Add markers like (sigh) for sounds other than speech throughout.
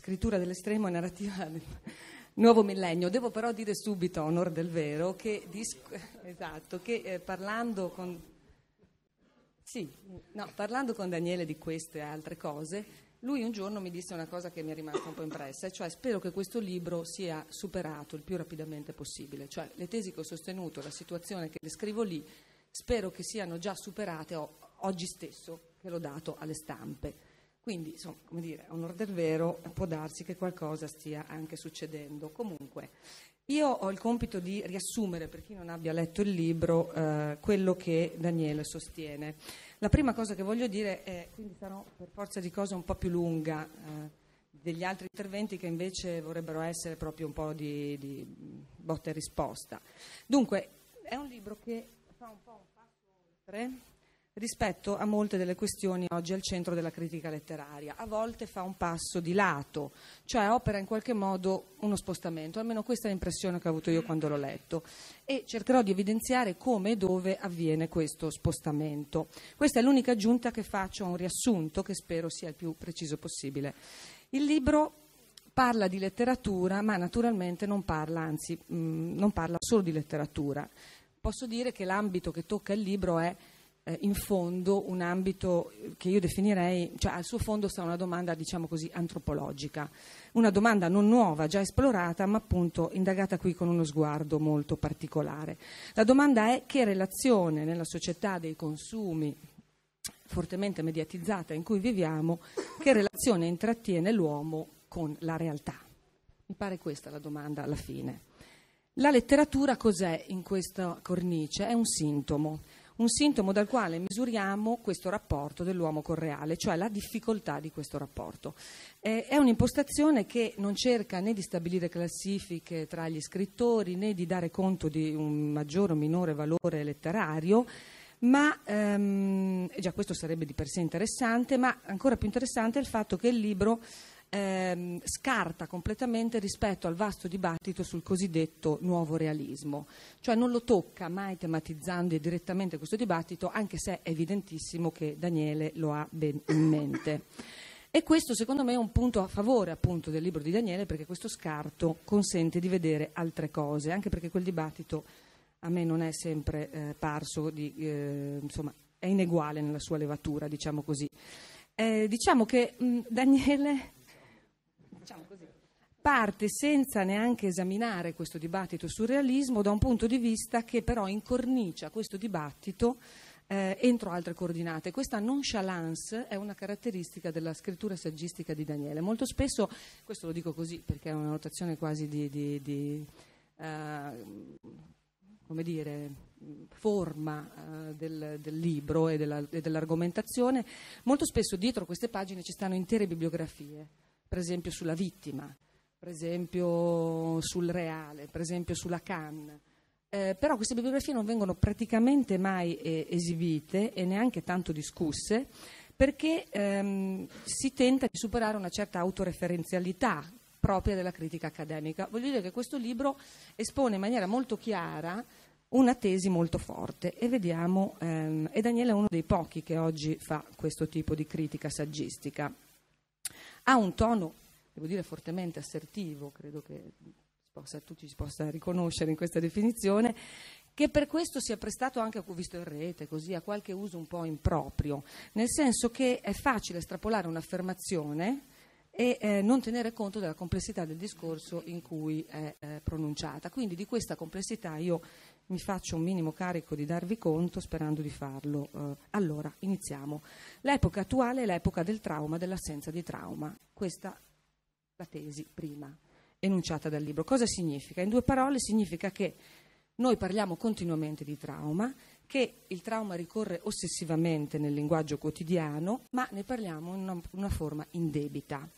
scrittura dell'estremo narrativa del nuovo millennio. Devo però dire subito, a onor del vero, che, disc- esatto, che eh, parlando, con, sì, no, parlando con Daniele di queste altre cose, lui un giorno mi disse una cosa che mi è rimasta un po' impressa, cioè spero che questo libro sia superato il più rapidamente possibile, cioè le tesi che ho sostenuto, la situazione che descrivo lì, spero che siano già superate oggi stesso che l'ho dato alle stampe. Quindi, insomma, come dire, a onore del vero può darsi che qualcosa stia anche succedendo. Comunque, io ho il compito di riassumere, per chi non abbia letto il libro, eh, quello che Daniele sostiene. La prima cosa che voglio dire è, quindi sarò per forza di cose un po' più lunga eh, degli altri interventi che invece vorrebbero essere proprio un po' di, di botta e risposta. Dunque, è un libro che fa un po' un passo oltre rispetto a molte delle questioni oggi al centro della critica letteraria. A volte fa un passo di lato, cioè opera in qualche modo uno spostamento, almeno questa è l'impressione che ho avuto io quando l'ho letto e cercherò di evidenziare come e dove avviene questo spostamento. Questa è l'unica aggiunta che faccio a un riassunto che spero sia il più preciso possibile. Il libro parla di letteratura, ma naturalmente non parla, anzi, mh, mm, non parla solo di letteratura. Posso dire che l'ambito che tocca il libro è eh, in fondo un ambito che io definirei, cioè al suo fondo sta una domanda diciamo così antropologica, una domanda non nuova, già esplorata, ma appunto indagata qui con uno sguardo molto particolare. La domanda è che relazione nella società dei consumi fortemente mediatizzata in cui viviamo, che relazione intrattiene l'uomo con la realtà? Mi pare questa la domanda alla fine. La letteratura cos'è in questa cornice? È un sintomo un sintomo dal quale misuriamo questo rapporto dell'uomo con reale, cioè la difficoltà di questo rapporto. Eh, è un'impostazione che non cerca né di stabilire classifiche tra gli scrittori né di dare conto di un maggiore o minore valore letterario, ma ehm, già questo sarebbe di per sé interessante, ma ancora più interessante è il fatto che il libro ehm, scarta completamente rispetto al vasto dibattito sul cosiddetto nuovo realismo, cioè non lo tocca mai tematizzando direttamente questo dibattito, anche se è evidentissimo che Daniele lo ha ben in mente. E questo secondo me è un punto a favore appunto del libro di Daniele perché questo scarto consente di vedere altre cose, anche perché quel dibattito a me non è sempre eh, parso di, eh, insomma, è ineguale nella sua levatura, diciamo così. Eh, diciamo che mh, Daniele diciamo così, parte senza neanche esaminare questo dibattito sul realismo da un punto di vista che però incornicia questo dibattito eh, entro altre coordinate. Questa nonchalance è una caratteristica della scrittura saggistica di Daniele. Molto spesso, questo lo dico così perché è una notazione quasi di, di, di eh, come dire, forma eh, del, del, libro e, della, e dell'argomentazione, molto spesso dietro queste pagine ci stanno intere bibliografie per esempio sulla vittima, per esempio sul reale, per esempio sulla Cannes. Eh, però queste bibliografie non vengono praticamente mai eh, esibite e neanche tanto discusse perché ehm, si tenta di superare una certa autoreferenzialità propria della critica accademica. Voglio dire che questo libro espone in maniera molto chiara una tesi molto forte e vediamo, ehm, e Daniele è uno dei pochi che oggi fa questo tipo di critica saggistica ha un tono, devo dire, fortemente assertivo, credo che possa, tutti si possa riconoscere in questa definizione, che per questo si è prestato anche, ho visto in rete, così, a qualche uso un po' improprio, nel senso che è facile estrapolare un'affermazione e eh, non tenere conto della complessità del discorso in cui è eh, pronunciata. Quindi di questa complessità io mi faccio un minimo carico di darvi conto sperando di farlo. Eh, allora, iniziamo. L'epoca attuale è l'epoca del trauma, dell'assenza di trauma. Questa è la tesi prima enunciata dal libro. Cosa significa? In due parole significa che noi parliamo continuamente di trauma, che il trauma ricorre ossessivamente nel linguaggio quotidiano, ma ne parliamo in una, una forma indebita.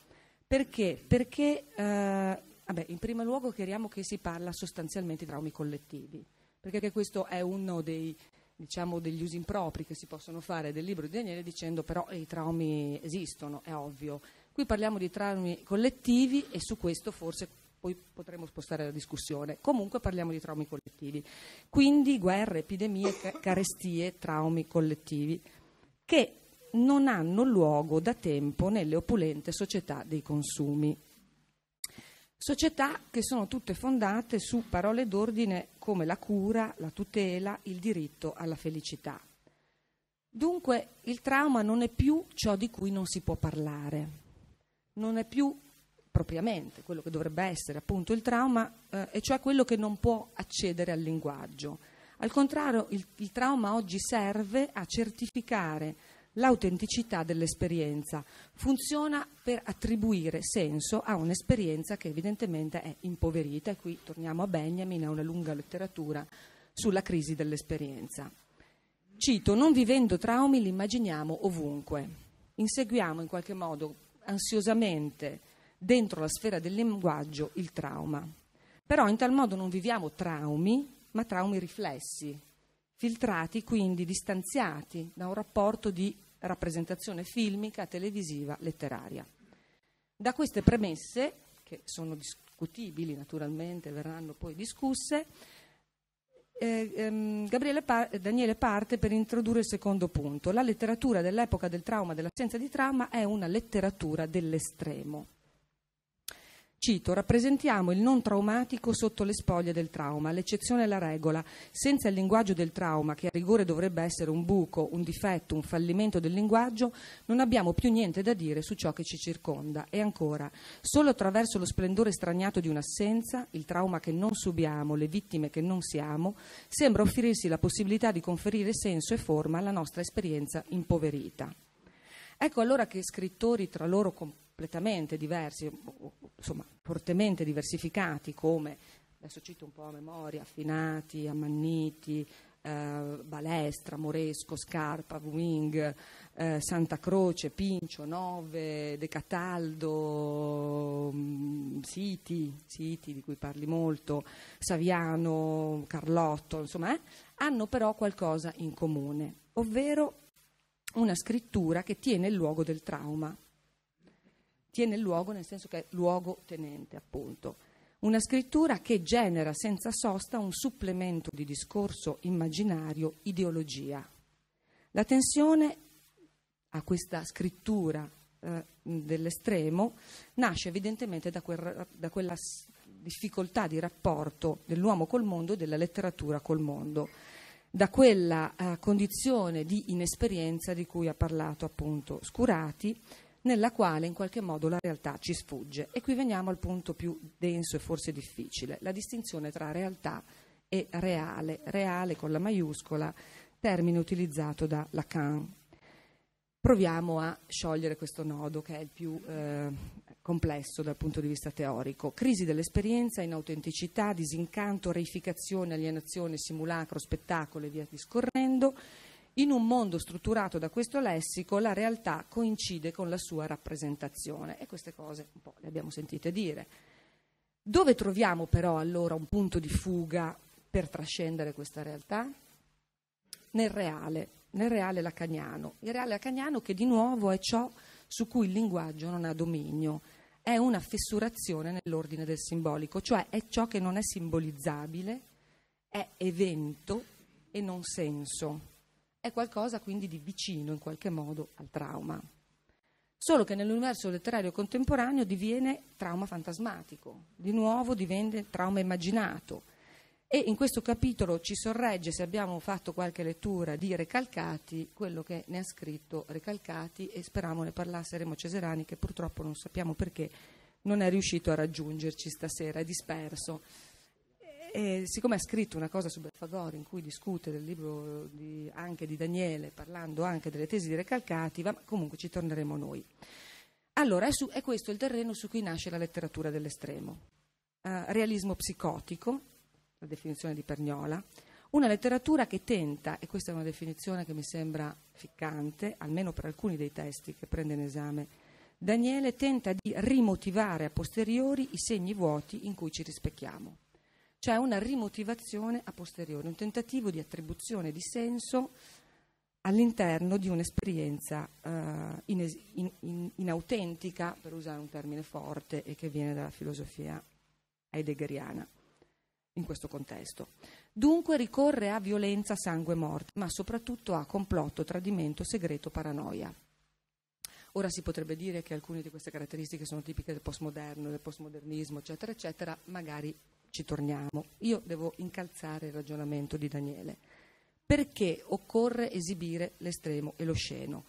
Perché? Perché eh, vabbè, in primo luogo chiariamo che si parla sostanzialmente di traumi collettivi perché questo è uno dei, diciamo, degli usi impropri che si possono fare del libro di Daniele dicendo però i traumi esistono, è ovvio. Qui parliamo di traumi collettivi e su questo forse poi potremo spostare la discussione. Comunque parliamo di traumi collettivi. Quindi guerre, epidemie, carestie, traumi collettivi che non hanno luogo da tempo nelle opulente società dei consumi. Società che sono tutte fondate su parole d'ordine come la cura, la tutela, il diritto alla felicità. Dunque il trauma non è più ciò di cui non si può parlare, non è più propriamente quello che dovrebbe essere appunto il trauma, eh, e cioè quello che non può accedere al linguaggio. Al contrario, il, il trauma oggi serve a certificare l'autenticità dell'esperienza. Funziona per attribuire senso a un'esperienza che evidentemente è impoverita e qui torniamo a Benjamin, a una lunga letteratura sulla crisi dell'esperienza. Cito, non vivendo traumi li immaginiamo ovunque, inseguiamo in qualche modo ansiosamente dentro la sfera del linguaggio il trauma. Però in tal modo non viviamo traumi, ma traumi riflessi, filtrati quindi distanziati da un rapporto di rappresentazione filmica, televisiva, letteraria. Da queste premesse, che sono discutibili naturalmente, verranno poi discusse, eh, ehm, Par- Daniele parte per introdurre il secondo punto. La letteratura dell'epoca del trauma, della scienza di trauma, è una letteratura dell'estremo. Cito, rappresentiamo il non traumatico sotto le spoglie del trauma, l'eccezione è la regola, senza il linguaggio del trauma, che a rigore dovrebbe essere un buco, un difetto, un fallimento del linguaggio, non abbiamo più niente da dire su ciò che ci circonda. E ancora, solo attraverso lo splendore straniato di un'assenza, il trauma che non subiamo, le vittime che non siamo, sembra offrirsi la possibilità di conferire senso e forma alla nostra esperienza impoverita. Ecco allora che scrittori tra loro comp- completamente diversi, insomma fortemente diversificati come, adesso cito un po' a memoria, Affinati, Ammanniti, eh, Balestra, Moresco, Scarpa, Wing, eh, Santa Croce, Pincio, Nove, De Cataldo, mm, Siti, Siti di cui parli molto, Saviano, Carlotto, insomma, eh, hanno però qualcosa in comune, ovvero una scrittura che tiene il luogo del trauma tiene luogo nel senso che è luogo tenente, appunto. Una scrittura che genera senza sosta un supplemento di discorso immaginario, ideologia. La tensione a questa scrittura eh, dell'estremo nasce evidentemente da, quel, da quella difficoltà di rapporto dell'uomo col mondo e della letteratura col mondo da quella eh, condizione di inesperienza di cui ha parlato appunto Scurati nella quale in qualche modo la realtà ci sfugge. E qui veniamo al punto più denso e forse difficile, la distinzione tra realtà e reale, reale con la maiuscola, termine utilizzato da Lacan. Proviamo a sciogliere questo nodo che è il più eh, complesso dal punto di vista teorico. Crisi dell'esperienza, inautenticità, disincanto, reificazione, alienazione, simulacro, spettacolo e via discorrendo in un mondo strutturato da questo lessico la realtà coincide con la sua rappresentazione e queste cose un po' le abbiamo sentite dire. Dove troviamo però allora un punto di fuga per trascendere questa realtà? Nel reale, nel reale lacaniano. Il reale lacaniano che di nuovo è ciò su cui il linguaggio non ha dominio, è una fessurazione nell'ordine del simbolico, cioè è ciò che non è simbolizzabile, è evento e non senso è qualcosa quindi di vicino in qualche modo al trauma. Solo che nell'universo letterario contemporaneo diviene trauma fantasmatico, di nuovo divenne trauma immaginato. E in questo capitolo ci sorregge, se abbiamo fatto qualche lettura di Recalcati, quello che ne ha scritto Recalcati e speravamo ne parlasse Remo Cesarani, che purtroppo non sappiamo perché non è riuscito a raggiungerci stasera, è disperso. E siccome ha scritto una cosa su Belfagor in cui discute del libro di, anche di Daniele, parlando anche delle tesi di Recalcati, ma comunque ci torneremo noi. Allora, è, su, è questo il terreno su cui nasce la letteratura dell'estremo. Uh, realismo psicotico, la definizione di Pergnola, una letteratura che tenta, e questa è una definizione che mi sembra ficcante, almeno per alcuni dei testi che prende in esame Daniele, tenta di rimotivare a posteriori i segni vuoti in cui ci rispecchiamo cioè una rimotivazione a posteriore, un tentativo di attribuzione di senso all'interno di un'esperienza eh, in- in- inautentica, per usare un termine forte e che viene dalla filosofia heideggeriana in questo contesto. Dunque ricorre a violenza, sangue, morte, ma soprattutto a complotto, tradimento, segreto, paranoia. Ora si potrebbe dire che alcune di queste caratteristiche sono tipiche del postmoderno, del postmodernismo, eccetera, eccetera, magari ci torniamo, io devo incalzare il ragionamento di Daniele. Perché occorre esibire l'estremo e lo sceno?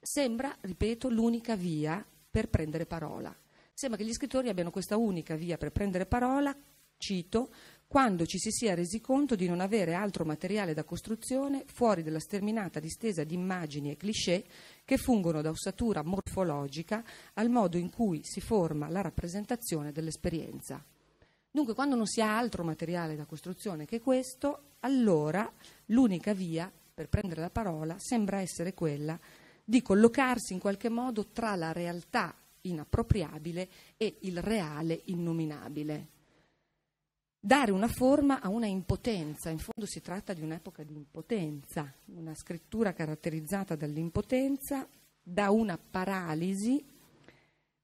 Sembra, ripeto, l'unica via per prendere parola. Sembra che gli scrittori abbiano questa unica via per prendere parola, cito, quando ci si sia resi conto di non avere altro materiale da costruzione fuori della sterminata distesa di immagini e cliché che fungono da ossatura morfologica al modo in cui si forma la rappresentazione dell'esperienza. Dunque, quando non si ha altro materiale da costruzione che questo, allora l'unica via per prendere la parola sembra essere quella di collocarsi in qualche modo tra la realtà inappropriabile e il reale innominabile. Dare una forma a una impotenza, in fondo si tratta di un'epoca di impotenza, una scrittura caratterizzata dall'impotenza, da una paralisi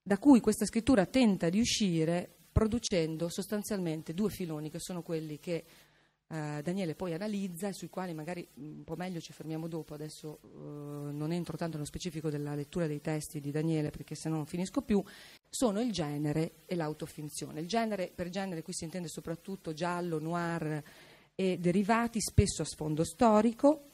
da cui questa scrittura tenta di uscire producendo sostanzialmente due filoni che sono quelli che eh, Daniele poi analizza sui quali magari un po' meglio ci fermiamo dopo, adesso eh, non entro tanto nello specifico della lettura dei testi di Daniele perché se no non finisco più, sono il genere e l'autofinzione. Genere, per genere qui si intende soprattutto giallo, noir e derivati, spesso a sfondo storico,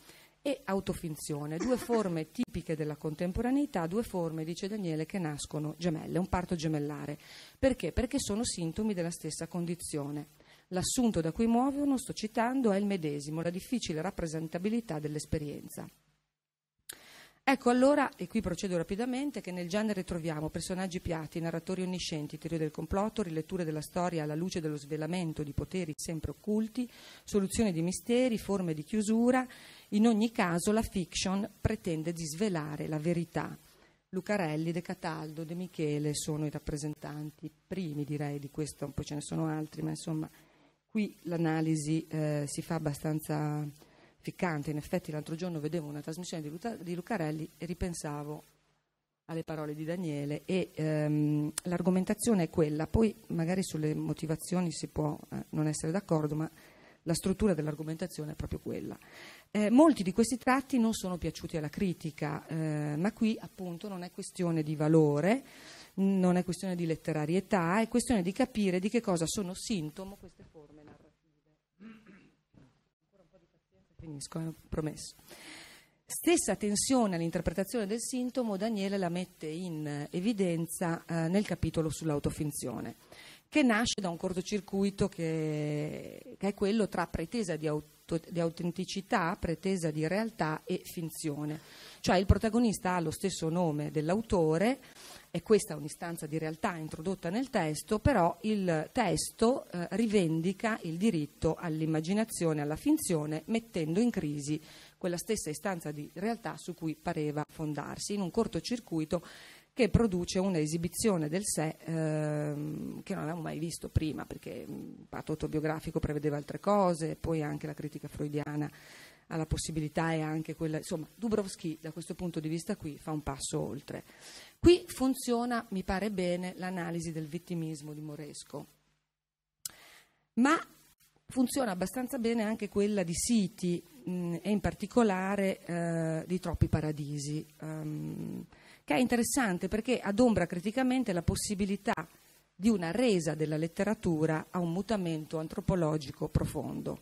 e autofinzione, due forme tipiche della contemporaneità, due forme, dice Daniele, che nascono gemelle, un parto gemellare. Perché? Perché sono sintomi della stessa condizione. L'assunto da cui muovono, sto citando, è il medesimo, la difficile rappresentabilità dell'esperienza. Ecco allora, e qui procedo rapidamente, che nel genere troviamo personaggi piatti, narratori onniscienti, teorie del complotto, riletture della storia alla luce dello svelamento di poteri sempre occulti, soluzioni di misteri, forme di chiusura in ogni caso la fiction pretende di svelare la verità. Lucarelli, De Cataldo, De Michele sono i rappresentanti primi direi di questo, poi ce ne sono altri, ma insomma qui l'analisi eh, si fa abbastanza ficcante. In effetti l'altro giorno vedevo una trasmissione di, Luta- di Lucarelli e ripensavo alle parole di Daniele e ehm, l'argomentazione è quella, poi magari sulle motivazioni si può eh, non essere d'accordo, ma la struttura dell'argomentazione è proprio quella. Eh, molti di questi tratti non sono piaciuti alla critica, eh, ma qui appunto non è questione di valore, non è questione di letterarietà, è questione di capire di che cosa sono sintomo queste forme narrative. Ancora un po' di pazienza, finisco, eh, promesso. Stessa tensione all'interpretazione del sintomo Daniele la mette in evidenza eh, nel capitolo sull'autofinzione che nasce da un cortocircuito che, che è quello tra pretesa di, auto, di autenticità, pretesa di realtà e finzione. Cioè il protagonista ha lo stesso nome dell'autore, e questa è un'istanza di realtà introdotta nel testo, però il testo eh, rivendica il diritto all'immaginazione, alla finzione, mettendo in crisi quella stessa istanza di realtà su cui pareva fondarsi in un cortocircuito che produce un'esibizione del sé ehm, che non avevamo mai visto prima, perché mm, il patto autobiografico prevedeva altre cose, poi anche la critica freudiana ha la possibilità e anche quella, insomma, Dubrovsky da questo punto di vista qui fa un passo oltre. Qui funziona, mi pare bene, l'analisi del vittimismo di Moresco, ma funziona abbastanza bene anche quella di Siti mh, mm, e in particolare eh, di Troppi Paradisi. Um, che è interessante perché adombra criticamente la possibilità di una resa della letteratura a un mutamento antropologico profondo.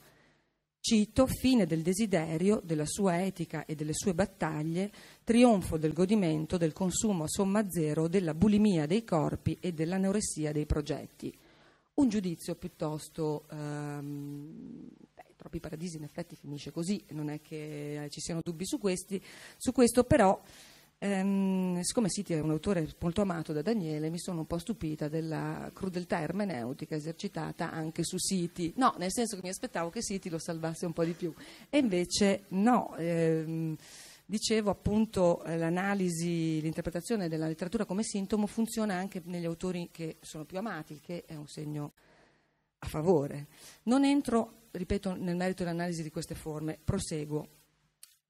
Cito fine del desiderio, della sua etica e delle sue battaglie, trionfo del godimento, del consumo a somma zero, della bulimia dei corpi e dell'anoressia dei progetti. Un giudizio piuttosto... Ehm, troppi paradisi in effetti finisce così, non è che eh, ci siano dubbi su, questi, su questo, però Ehm, siccome Siti è un autore molto amato da Daniele, mi sono un po' stupita della crudeltà ermeneutica esercitata anche su Siti. No, nel senso che mi aspettavo che Siti lo salvasse un po' di più. E invece no. Ehm, dicevo appunto eh, l'analisi, l'interpretazione della letteratura come sintomo funziona anche negli autori che sono più amati, il che è un segno a favore. Non entro, ripeto, nel merito dell'analisi di queste forme, proseguo.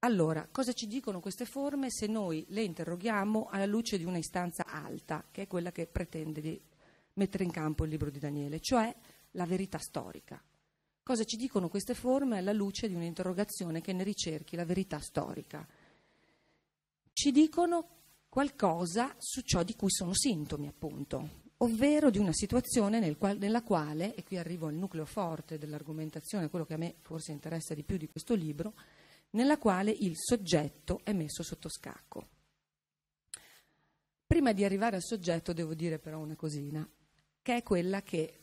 Allora, cosa ci dicono queste forme se noi le interroghiamo alla luce di una istanza alta, che è quella che pretende di mettere in campo il libro di Daniele, cioè la verità storica? Cosa ci dicono queste forme alla luce di un'interrogazione che ne ricerchi la verità storica? Ci dicono qualcosa su ciò di cui sono sintomi, appunto, ovvero di una situazione nel qual, nella quale, e qui arrivo al nucleo forte dell'argomentazione, quello che a me forse interessa di più di questo libro, nella quale il soggetto è messo sotto scacco. Prima di arrivare al soggetto devo dire però una cosina, che è quella che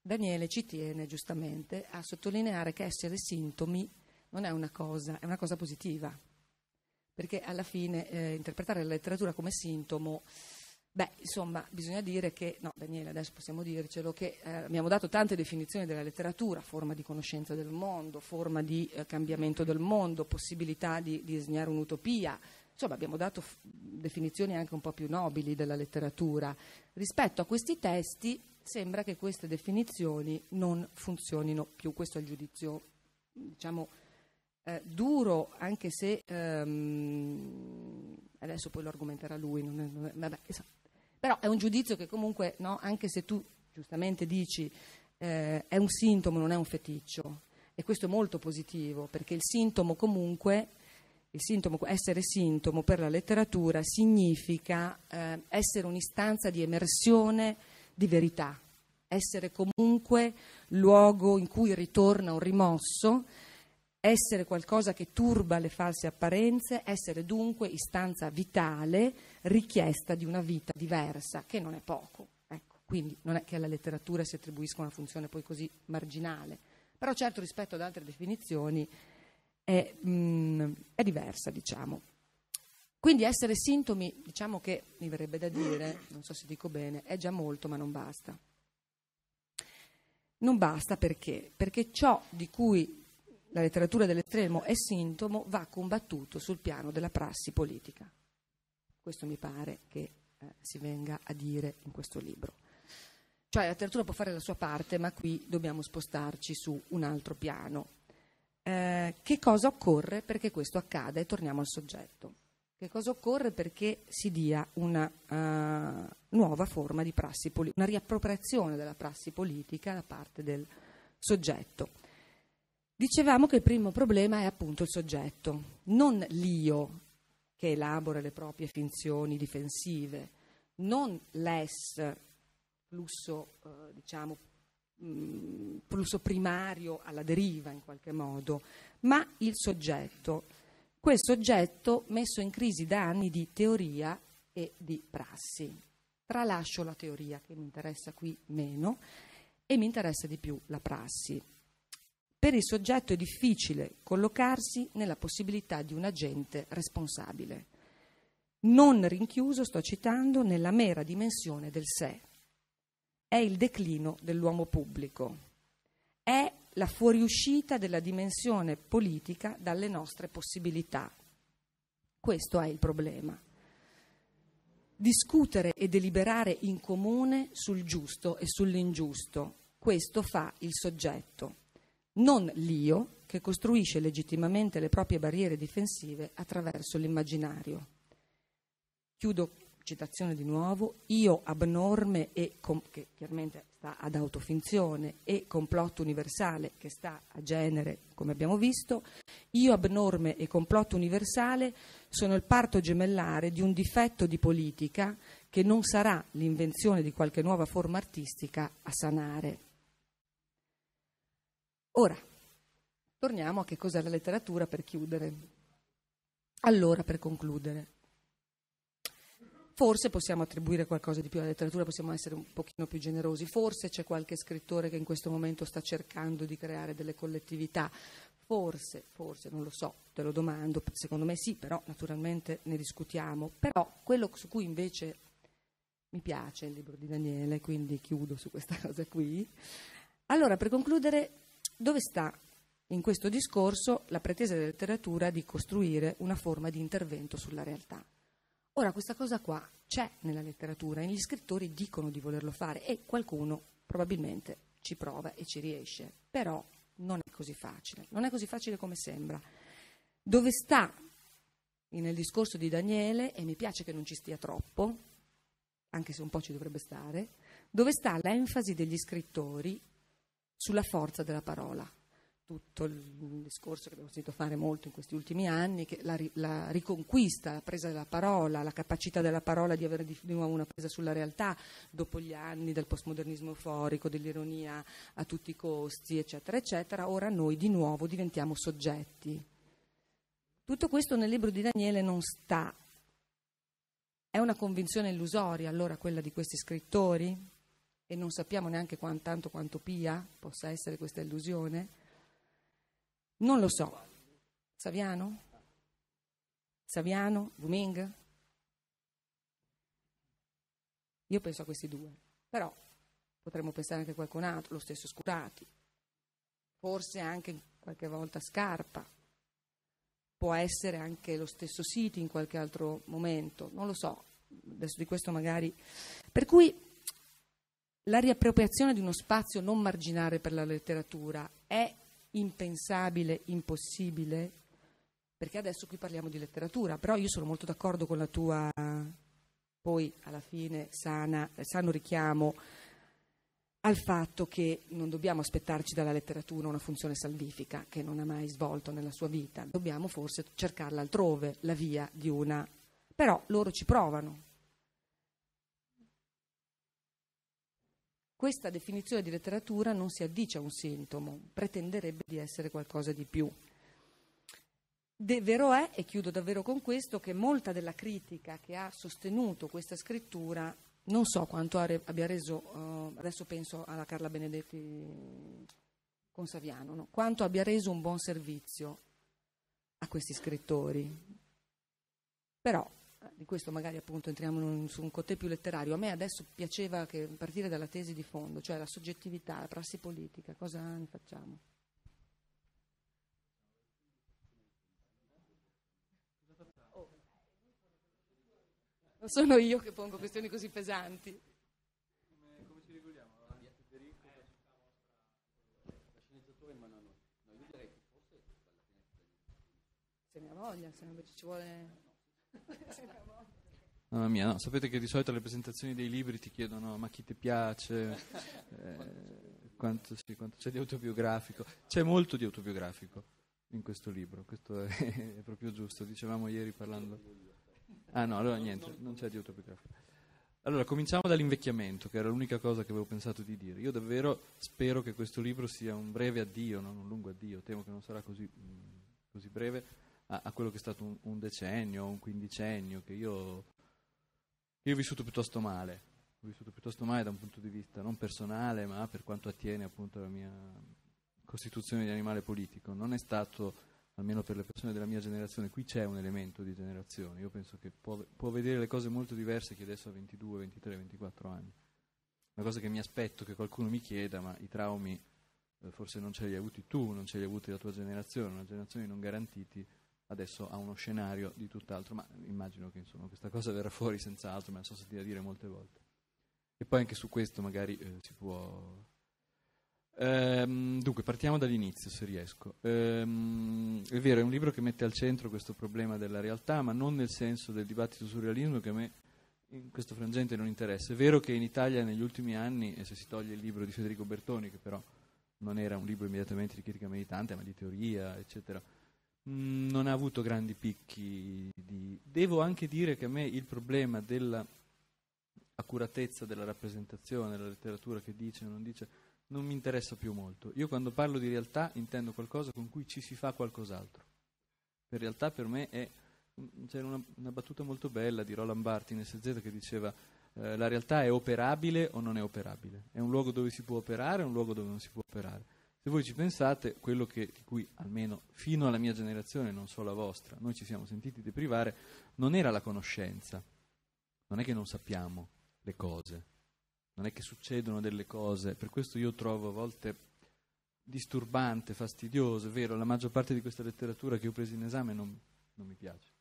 Daniele ci tiene giustamente a sottolineare che essere sintomi non è una cosa, è una cosa positiva, perché alla fine eh, interpretare la letteratura come sintomo Beh, insomma, bisogna dire che, no, Daniele, adesso possiamo dircelo, che eh, abbiamo dato tante definizioni della letteratura, forma di conoscenza del mondo, forma di eh, cambiamento del mondo, possibilità di, di disegnare un'utopia, insomma abbiamo dato f- definizioni anche un po' più nobili della letteratura. Rispetto a questi testi sembra che queste definizioni non funzionino più, questo è il giudizio, diciamo, eh, duro, anche se ehm, adesso poi lo argomenterà lui, non è, non è, vabbè, però è un giudizio che comunque, no, anche se tu giustamente dici eh, è un sintomo, non è un feticcio, e questo è molto positivo, perché il sintomo comunque, il sintomo, essere sintomo per la letteratura significa eh, essere un'istanza di emersione di verità, essere comunque luogo in cui ritorna un rimosso essere qualcosa che turba le false apparenze, essere dunque istanza vitale, richiesta di una vita diversa, che non è poco. Ecco, quindi non è che alla letteratura si attribuisca una funzione poi così marginale, però certo rispetto ad altre definizioni è, mh, mm, è diversa, diciamo. Quindi essere sintomi, diciamo che mi verrebbe da dire, non so se dico bene, è già molto, ma non basta. Non basta perché? Perché ciò di cui la letteratura dell'estremo è sintomo, va combattuto sul piano della prassi politica. Questo mi pare che eh, si venga a dire in questo libro. Cioè la letteratura può fare la sua parte, ma qui dobbiamo spostarci su un altro piano. Eh, che cosa occorre perché questo accada? E torniamo al soggetto. Che cosa occorre perché si dia una uh, nuova forma di prassi politica, una riappropriazione della prassi politica da parte del soggetto? Dicevamo che il primo problema è appunto il soggetto, non l'io che elabora le proprie finzioni difensive, non l'ess, flusso, eh, diciamo, mh, mm, flusso primario alla deriva in qualche modo, ma il soggetto, quel soggetto messo in crisi da anni di teoria e di prassi. Tralascio la teoria che mi interessa qui meno e mi interessa di più la prassi. Per il soggetto è difficile collocarsi nella possibilità di un agente responsabile, non rinchiuso, sto citando, nella mera dimensione del sé. È il declino dell'uomo pubblico, è la fuoriuscita della dimensione politica dalle nostre possibilità. Questo è il problema discutere e deliberare in comune sul giusto e sull'ingiusto. Questo fa il soggetto non l'io che costruisce legittimamente le proprie barriere difensive attraverso l'immaginario. Chiudo citazione di nuovo, io abnorme e com- che chiaramente sta ad autofinzione e complotto universale che sta a genere, come abbiamo visto, io abnorme e complotto universale sono il parto gemellare di un difetto di politica che non sarà l'invenzione di qualche nuova forma artistica a sanare. Ora, torniamo a che cos'è la letteratura per chiudere. Allora, per concludere, forse possiamo attribuire qualcosa di più alla letteratura, possiamo essere un pochino più generosi, forse c'è qualche scrittore che in questo momento sta cercando di creare delle collettività, forse, forse, non lo so, te lo domando, secondo me sì, però naturalmente ne discutiamo, però quello su cui invece mi piace il libro di Daniele, quindi chiudo su questa (laughs) cosa qui. Allora, per concludere, dove sta in questo discorso la pretesa della letteratura di costruire una forma di intervento sulla realtà? Ora, questa cosa qua c'è nella letteratura e gli scrittori dicono di volerlo fare e qualcuno probabilmente ci prova e ci riesce, però non è così facile, non è così facile come sembra. Dove sta nel discorso di Daniele, e mi piace che non ci stia troppo, anche se un po' ci dovrebbe stare, dove sta l'enfasi degli scrittori sulla forza della parola. Tutto il discorso che abbiamo sentito fare molto in questi ultimi anni, che la, la riconquista, la presa della parola, la capacità della parola di avere di nuovo una presa sulla realtà dopo gli anni del postmodernismo euforico, dell'ironia a tutti i costi, eccetera, eccetera, ora noi di nuovo diventiamo soggetti. Tutto questo nel libro di Daniele non sta, è una convinzione illusoria allora quella di questi scrittori? e non sappiamo neanche quanto, tanto quanto pia possa essere questa illusione? Non lo so. Saviano? Saviano? Wuming? Io penso a questi due, però potremmo pensare anche a qualcun altro, lo stesso Scurati, forse anche qualche volta Scarpa, può essere anche lo stesso Siti in qualche altro momento, non lo so, adesso di questo magari... Per cui la riappropriazione di uno spazio non marginale per la letteratura è impensabile, impossibile? Perché adesso qui parliamo di letteratura, però io sono molto d'accordo con la tua, poi alla fine, sana, sano richiamo al fatto che non dobbiamo aspettarci dalla letteratura una funzione salvifica che non ha mai svolto nella sua vita, dobbiamo forse cercarla altrove, la via di una... però loro ci provano, Questa definizione di letteratura non si addice a un sintomo, pretenderebbe di essere qualcosa di più. De, vero è, e chiudo davvero con questo, che molta della critica che ha sostenuto questa scrittura, non so quanto ha, abbia reso, eh, adesso penso alla Carla Benedetti con Saviano, no? quanto abbia reso un buon servizio a questi scrittori. Però di questo magari appunto entriamo un, su un cotè più letterario, a me adesso piaceva che, partire dalla tesi di fondo, cioè la soggettività, la prassi politica, cosa ne facciamo? Oh. Non sono io che pongo questioni così pesanti. Se ne ha voglia, se non ci vuole... Mamma mia, no, sapete che di solito alle presentazioni dei libri ti chiedono ma chi ti piace, eh, quanto, sì, quanto, c'è di autobiografico. C'è molto di autobiografico in questo libro, questo è, è proprio giusto, dicevamo ieri parlando. Ah no, allora niente, non c'è di autobiografico. Allora, cominciamo dall'invecchiamento, che era l'unica cosa che avevo pensato di dire. Io davvero spero che questo libro sia un breve addio, non un lungo addio, temo che non sarà così, mm, così breve a, a quello che è stato un, un decennio, un quindicennio, che io, io ho vissuto piuttosto male ho vissuto piuttosto male da un punto di vista non personale, ma per quanto attiene appunto alla mia costituzione di animale politico. Non è stato, almeno per le persone della mia generazione, qui c'è un elemento di generazione. Io penso che può, può vedere le cose molto diverse che adesso ha 22, 23, 24 anni. Una cosa che mi aspetto che qualcuno mi chieda, ma i traumi eh, forse non ce li hai avuti tu, non ce li hai avuti la tua generazione, una generazione di non garantiti adesso ha uno scenario di tutt'altro, ma immagino che insomma, questa cosa verrà fuori senz'altro, me la sono sentita dire molte volte. E poi anche su questo magari eh, si può... Ehm, dunque, partiamo dall'inizio se riesco. Ehm, è vero, è un libro che mette al centro questo problema della realtà, ma non nel senso del dibattito sul realismo che a me in questo frangente non interessa. È vero che in Italia negli ultimi anni, e se si toglie il libro di Federico Bertoni, che però non era un libro immediatamente di critica meditante, ma di teoria, eccetera, Mm, non ha avuto grandi picchi. Di... Devo anche dire che a me il problema dell'accuratezza della rappresentazione, della letteratura che dice o non dice, non mi interessa più molto. Io quando parlo di realtà intendo qualcosa con cui ci si fa qualcos'altro. Per realtà per me è... Mm, c'era una, una battuta molto bella di Roland Barthes in SZ che diceva eh, la realtà è operabile o non è operabile. È un luogo dove si può operare, o un luogo dove non si può operare se voi ci pensate, quello che, di cui almeno fino alla mia generazione, non solo la vostra, noi ci siamo sentiti deprivare, non era la conoscenza. Non è che non sappiamo le cose, non è che succedono delle cose. Per questo io trovo a volte disturbante, fastidioso, è vero, la maggior parte di questa letteratura che ho preso in esame non, non mi piace,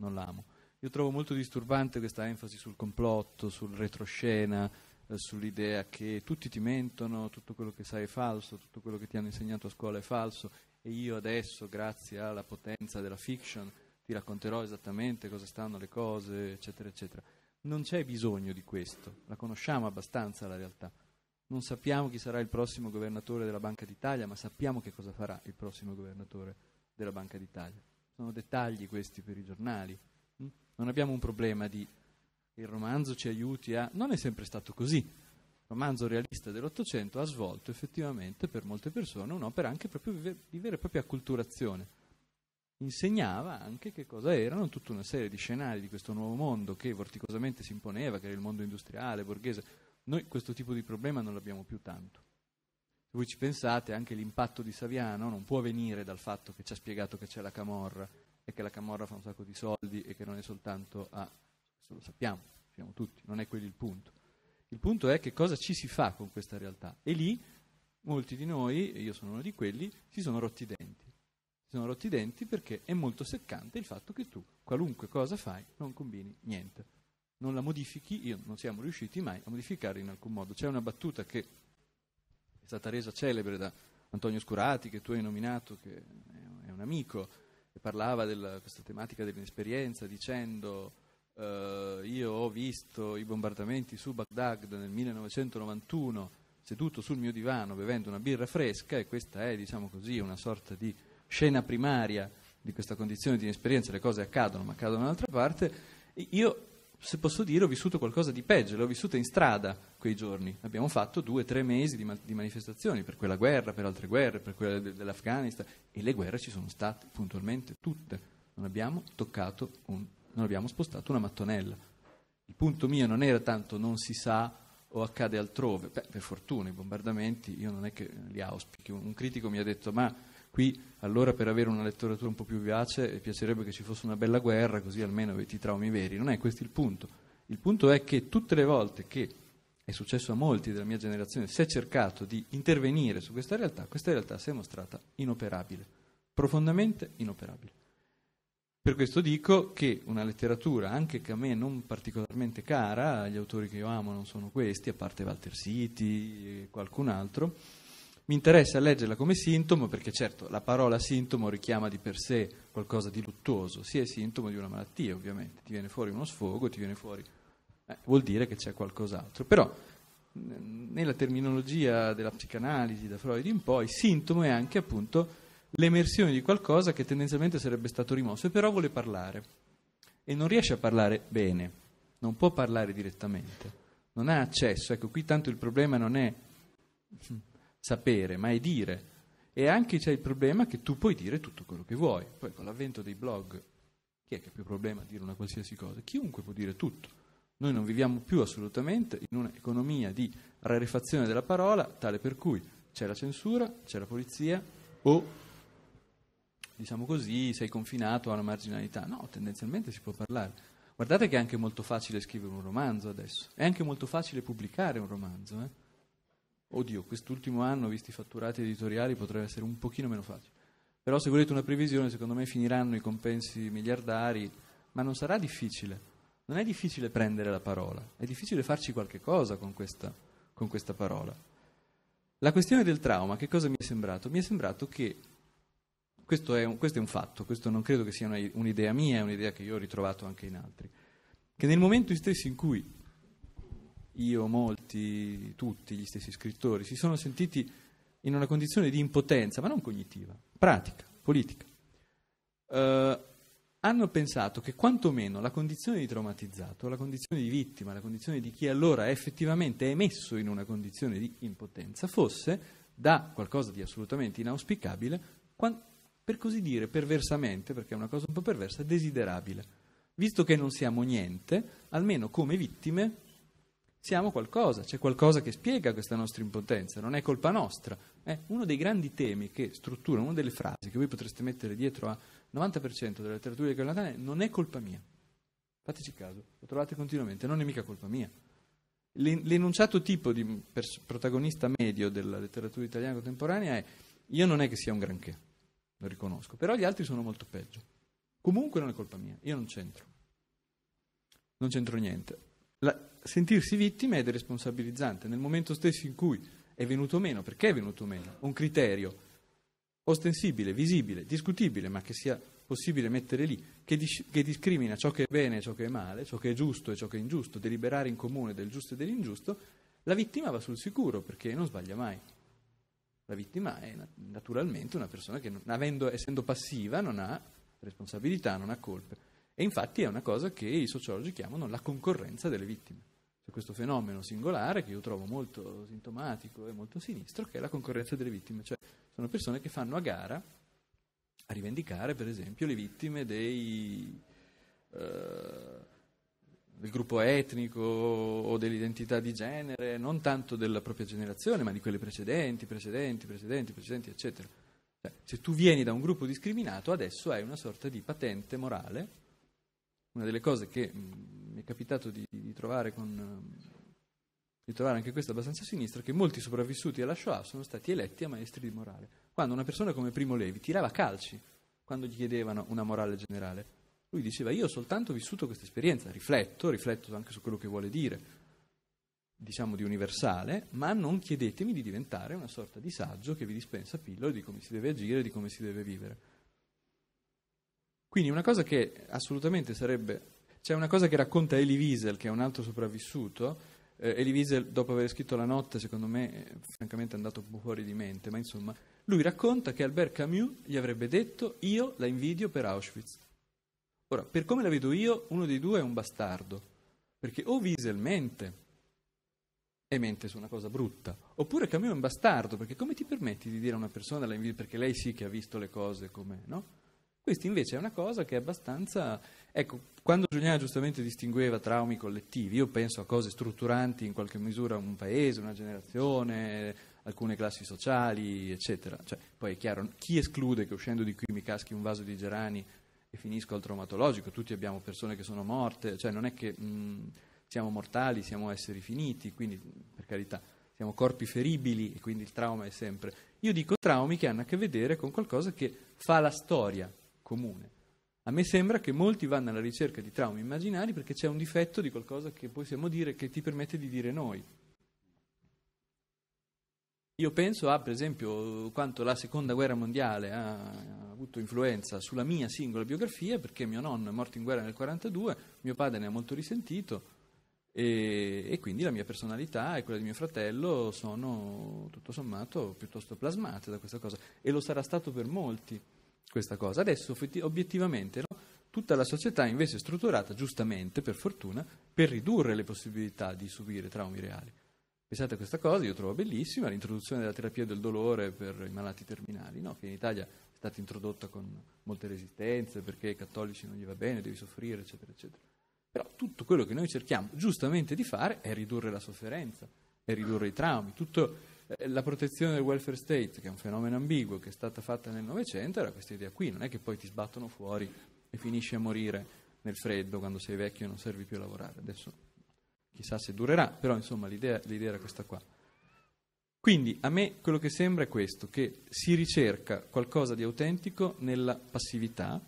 non l'amo. Io trovo molto disturbante questa enfasi sul complotto, sul retroscena, eh, sull'idea che tutti ti mentono, tutto quello che sai è falso, tutto quello che ti hanno insegnato a scuola è falso e io adesso, grazie alla potenza della fiction, ti racconterò esattamente cosa stanno le cose, eccetera, eccetera. Non c'è bisogno di questo, la conosciamo abbastanza la realtà. Non sappiamo chi sarà il prossimo governatore della Banca d'Italia, ma sappiamo che cosa farà il prossimo governatore della Banca d'Italia. Sono dettagli questi per i giornali. Hm? Non abbiamo un problema di il romanzo ci aiuti a... Non è sempre stato così. Il romanzo realista dell'Ottocento ha svolto effettivamente per molte persone un'opera anche proprio di vera e propria acculturazione. Insegnava anche che cosa erano tutta una serie di scenari di questo nuovo mondo che vorticosamente si imponeva, che era il mondo industriale, borghese. Noi questo tipo di problema non l'abbiamo più tanto. Se voi ci pensate, anche l'impatto di Saviano non può venire dal fatto che ci ha spiegato che c'è la camorra e che la camorra fa un sacco di soldi e che non è soltanto a questo lo sappiamo, lo sappiamo tutti, non è quello il punto. Il punto è che cosa ci si fa con questa realtà. E lì molti di noi, e io sono uno di quelli, si sono rotti i denti. Si sono rotti i denti perché è molto seccante il fatto che tu, qualunque cosa fai, non combini niente. Non la modifichi, io non siamo riusciti mai a modificarla in alcun modo. C'è una battuta che è stata resa celebre da Antonio Scurati, che tu hai nominato, che è un amico, e parlava di questa tematica dell'inesperienza dicendo eh, io ho visto i bombardamenti su Baghdad nel 1991 seduto sul mio divano bevendo una birra fresca e questa è, diciamo così, una sorta di scena primaria di questa condizione di inesperienza, le cose accadono ma accadono un'altra parte, io se posso dire, ho vissuto qualcosa di peggio, l'ho vissuta in strada quei giorni. Abbiamo fatto due, o tre mesi di, ma- di manifestazioni per quella guerra, per altre guerre, per quella de- dell'Afghanistan e le guerre ci sono state puntualmente tutte. Non abbiamo toccato un noi abbiamo spostato una mattonella. Il punto mio non era tanto non si sa o accade altrove, Beh, per fortuna i bombardamenti io non è che li auspichi, un critico mi ha detto ma qui allora per avere una letteratura un po' più vivace eh, piacerebbe che ci fosse una bella guerra così almeno avete i traumi veri, non è questo il punto, il punto è che tutte le volte che è successo a molti della mia generazione, si è cercato di intervenire su questa realtà, questa realtà si è mostrata inoperabile, profondamente inoperabile. Per questo dico che una letteratura, anche che a me non particolarmente cara, gli autori che io amo non sono questi, a parte Walter Siti e qualcun altro, mi interessa leggerla come sintomo perché certo la parola sintomo richiama di per sé qualcosa di luttuoso, si è sintomo di una malattia ovviamente, ti viene fuori uno sfogo, ti viene fuori... Eh, vuol dire che c'è qualcos'altro, però nella terminologia della psicanalisi da Freud in poi sintomo è anche appunto l'emersione di qualcosa che tendenzialmente sarebbe stato rimosso e però vuole parlare e non riesce a parlare bene, non può parlare direttamente, non ha accesso. Ecco, qui tanto il problema non è mm, sapere, ma è dire. E anche c'è il problema che tu puoi dire tutto quello che vuoi. Poi con l'avvento dei blog, chi è che ha più problema a dire una qualsiasi cosa? Chiunque può dire tutto. Noi non viviamo più assolutamente in un'economia di rarefazione della parola, tale per cui c'è la censura, c'è la polizia o diciamo così, sei confinato alla marginalità. No, tendenzialmente si può parlare. Guardate che è anche molto facile scrivere un romanzo adesso, è anche molto facile pubblicare un romanzo. Eh? Oddio, quest'ultimo anno, visti i fatturati editoriali, potrebbe essere un pochino meno facile. Però se volete una previsione, secondo me finiranno i compensi miliardari, ma non sarà difficile. Non è difficile prendere la parola, è difficile farci qualche cosa con questa, con questa parola. La questione del trauma, che cosa mi è sembrato? Mi è sembrato che questo è un, questo è un fatto, questo non credo che sia una, un'idea mia, è un'idea che io ho ritrovato anche in altri. Che nel momento stesso in cui io, molti, tutti gli stessi scrittori, si sono sentiti in una condizione di impotenza, ma non cognitiva, pratica, politica, eh, hanno pensato che quantomeno la condizione di traumatizzato, la condizione di vittima, la condizione di chi allora è effettivamente è messo in una condizione di impotenza fosse, da qualcosa di assolutamente inauspicabile, quant- per così dire, perversamente, perché è una cosa un po' perversa, desiderabile. Visto che non siamo niente, almeno come vittime siamo qualcosa, c'è qualcosa che spiega questa nostra impotenza, non è colpa nostra. È eh, uno dei grandi temi che struttura, una delle frasi che voi potreste mettere dietro al 90% della letteratura di Carlatana è non è colpa mia. Fateci caso, lo trovate continuamente, non è mica colpa mia. L'enunciato tipo di protagonista medio della letteratura italiana contemporanea è io non è che sia un granché lo riconosco, però gli altri sono molto peggio. Comunque non è colpa mia, io non c'entro. Non c'entro niente. La, sentirsi vittima è deresponsabilizzante. Nel momento stesso in cui è venuto meno, perché è venuto meno? Un criterio ostensibile, visibile, discutibile, ma che sia possibile mettere lì, che, dis- che, discrimina ciò che è bene e ciò che è male, ciò che è giusto e ciò che è ingiusto, deliberare in comune del giusto e dell'ingiusto, la vittima va sul sicuro perché non sbaglia mai. La vittima è naturalmente una persona che, non, avendo, essendo passiva, non ha responsabilità, non ha colpe. E infatti è una cosa che i sociologi chiamano la concorrenza delle vittime. C'è questo fenomeno singolare che io trovo molto sintomatico e molto sinistro, che è la concorrenza delle vittime. Cioè sono persone che fanno a gara a rivendicare, per esempio, le vittime dei... Eh, del gruppo etnico o dell'identità di genere, non tanto della propria generazione, ma di quelle precedenti, precedenti, precedenti, precedenti, eccetera. Cioè, se tu vieni da un gruppo discriminato, adesso hai una sorta di patente morale. Una delle cose che mi è capitato di, di, trovare con, di, trovare anche questa abbastanza a sinistra, che molti sopravvissuti alla Shoah sono stati eletti a maestri di morale. Quando una persona come Primo Levi tirava calci quando gli chiedevano una morale generale lui diceva io ho soltanto vissuto questa esperienza, rifletto, rifletto anche su quello che vuole dire, diciamo di universale, ma non chiedetemi di diventare una sorta di saggio che vi dispensa pillole di come si deve agire, di come si deve vivere. Quindi una cosa che assolutamente sarebbe... C'è una cosa che racconta Elie Wiesel, che è un altro sopravvissuto, eh, Elie Wiesel, dopo aver scritto La notte, secondo me, eh, francamente è andato un po' fuori di mente, ma insomma, lui racconta che Albert Camus gli avrebbe detto: Io la invidio per Auschwitz. Ora, per come la vedo io, uno dei due è un bastardo, perché o Wiesel mente e mente su una cosa brutta, oppure Camus è un bastardo, perché come ti permetti di dire a una persona, perché lei sì che ha visto le cose come, no? Questa invece è una cosa che è abbastanza... Ecco, quando Giuliana giustamente distingueva traumi collettivi, io penso a cose strutturanti in qualche misura un paese, una generazione, alcune classi sociali, eccetera. Cioè, poi è chiaro, chi esclude che uscendo di qui mi caschi un vaso di gerani finisco al traumatologico, tutti abbiamo persone che sono morte, cioè non è che mh, siamo mortali, siamo esseri finiti, quindi per carità, siamo corpi feribili e quindi il trauma è sempre. Io dico traumi che hanno a che vedere con qualcosa che fa la storia comune. A me sembra che molti vanno alla ricerca di traumi immaginari perché c'è un difetto di qualcosa che possiamo dire che ti permette di dire noi. Io penso a, per esempio, quanto la seconda guerra mondiale ha avuto influenza sulla mia singola biografia, perché mio nonno è morto in guerra nel 1942, mio padre ne ha molto risentito, e, e, quindi la mia personalità e quella di mio fratello sono, tutto sommato, piuttosto plasmate da questa cosa. E lo sarà stato per molti questa cosa. Adesso, obiettivamente, no? tutta la società invece è strutturata, giustamente, per fortuna, per ridurre le possibilità di subire traumi reali. Pensate a questa cosa, io trovo bellissima, l'introduzione della terapia del dolore per i malati terminali, no? che in Italia è stata introdotta con molte resistenze perché ai cattolici non gli va bene, devi soffrire, eccetera, eccetera. Però tutto quello che noi cerchiamo giustamente di fare è ridurre la sofferenza, è ridurre i traumi, tutto eh, la protezione del welfare state, che è un fenomeno ambiguo, che è stata fatta nel Novecento, era questa idea qui, non è che poi ti sbattono fuori e finisci a morire nel freddo quando sei vecchio e non servi più a lavorare. Adesso chissà se durerà, però insomma l'idea, l'idea era questa qua. Quindi a me quello che sembra è questo, che si ricerca qualcosa di autentico nella passività,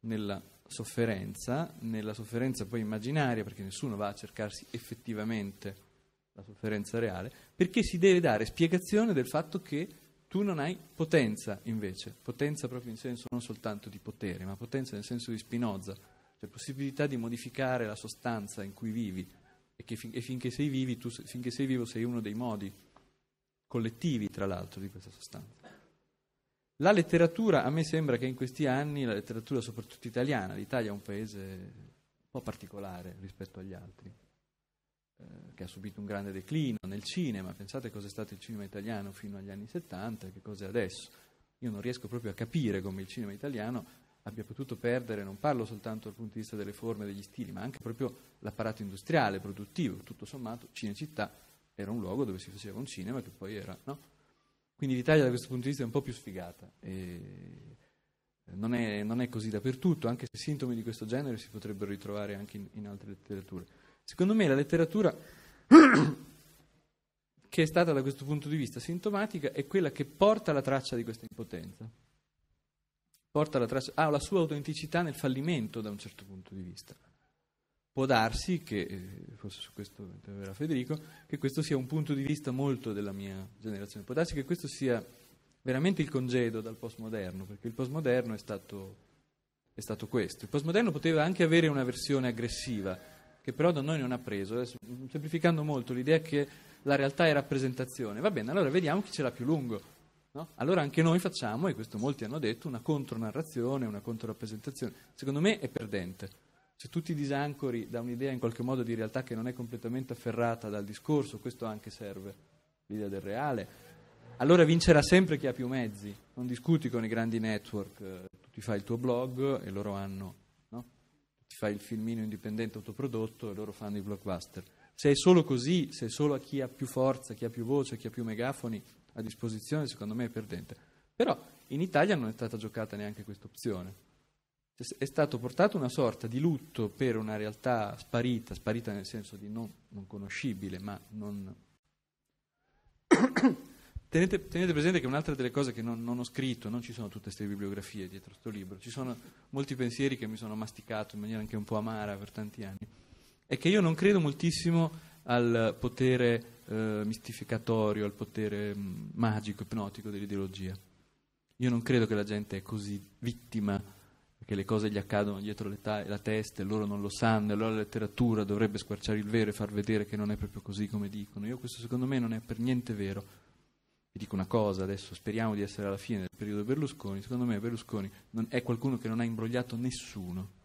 nella sofferenza, nella sofferenza poi immaginaria, perché nessuno va a cercarsi effettivamente la sofferenza reale, perché si deve dare spiegazione del fatto che tu non hai potenza invece, potenza proprio in senso non soltanto di potere, ma potenza nel senso di Spinoza, cioè possibilità di modificare la sostanza in cui vivi, e che fin- e finché sei vivi, tu, finché sei vivo sei uno dei modi collettivi, tra l'altro, di questa sostanza. La letteratura, a me sembra che in questi anni, la letteratura soprattutto italiana, l'Italia è un paese un po' particolare rispetto agli altri, eh, che ha subito un grande declino nel cinema, pensate cos'è stato il cinema italiano fino agli anni 70 e che cos'è adesso. Io non riesco proprio a capire come il cinema italiano abbia potuto perdere, non parlo soltanto dal punto di vista delle forme e degli stili, ma anche proprio l'apparato industriale, produttivo, tutto sommato Cinecittà era un luogo dove si faceva un cinema che poi era... No? Quindi l'Italia da questo punto di vista è un po' più sfigata. E non è, non è, così dappertutto, anche se sintomi di questo genere si potrebbero ritrovare anche in, in altre letterature. Secondo me la letteratura (coughs) che è stata da questo punto di vista sintomatica è quella che porta la traccia di questa impotenza porta alla, tras- ah, alla sua autenticità nel fallimento da un certo punto di vista. Può darsi che, eh, forse su questo interverrà Federico, che questo sia un punto di vista molto della mia generazione, può darsi che questo sia veramente il congedo dal postmoderno, perché il postmoderno è stato, è stato questo. Il postmoderno poteva anche avere una versione aggressiva, che però da noi non ha preso, mm, semplificando molto l'idea che la realtà è rappresentazione. Va bene, allora vediamo chi ce l'ha più lungo No? Allora anche noi facciamo, e questo molti hanno detto, una contronarrazione, una controrappresentazione. Secondo me è perdente. Se tu ti disancori da un'idea in qualche modo di realtà che non è completamente afferrata dal discorso, questo anche serve, l'idea del reale, allora vincerà sempre chi ha più mezzi. Non discuti con i grandi network, tu ti fai il tuo blog e loro hanno, no? ti fai il filmino indipendente autoprodotto e loro fanno i blockbuster. Se è solo così, se è solo a chi ha più forza, chi ha più voce, chi ha più megafoni, a disposizione, secondo me è perdente. Però in Italia non è stata giocata neanche questa opzione. Cioè, è stato portato una sorta di lutto per una realtà sparita, sparita nel senso di non, non conoscibile, ma non... (coughs) tenete, tenete, presente che un'altra delle cose che non, non ho scritto, non ci sono tutte queste bibliografie dietro questo libro, ci sono molti pensieri che mi sono masticato in maniera anche un po' amara per tanti anni, è che io non credo moltissimo al potere eh, mistificatorio, al potere mh, mm, magico, ipnotico dell'ideologia. Io non credo che la gente è così vittima che le cose gli accadono dietro ta- la testa e loro non lo sanno, e allora la letteratura dovrebbe squarciare il vero e far vedere che non è proprio così come dicono. Io questo secondo me non è per niente vero. Vi dico una cosa, adesso speriamo di essere alla fine del periodo Berlusconi, secondo me Berlusconi è qualcuno che non ha imbrogliato nessuno.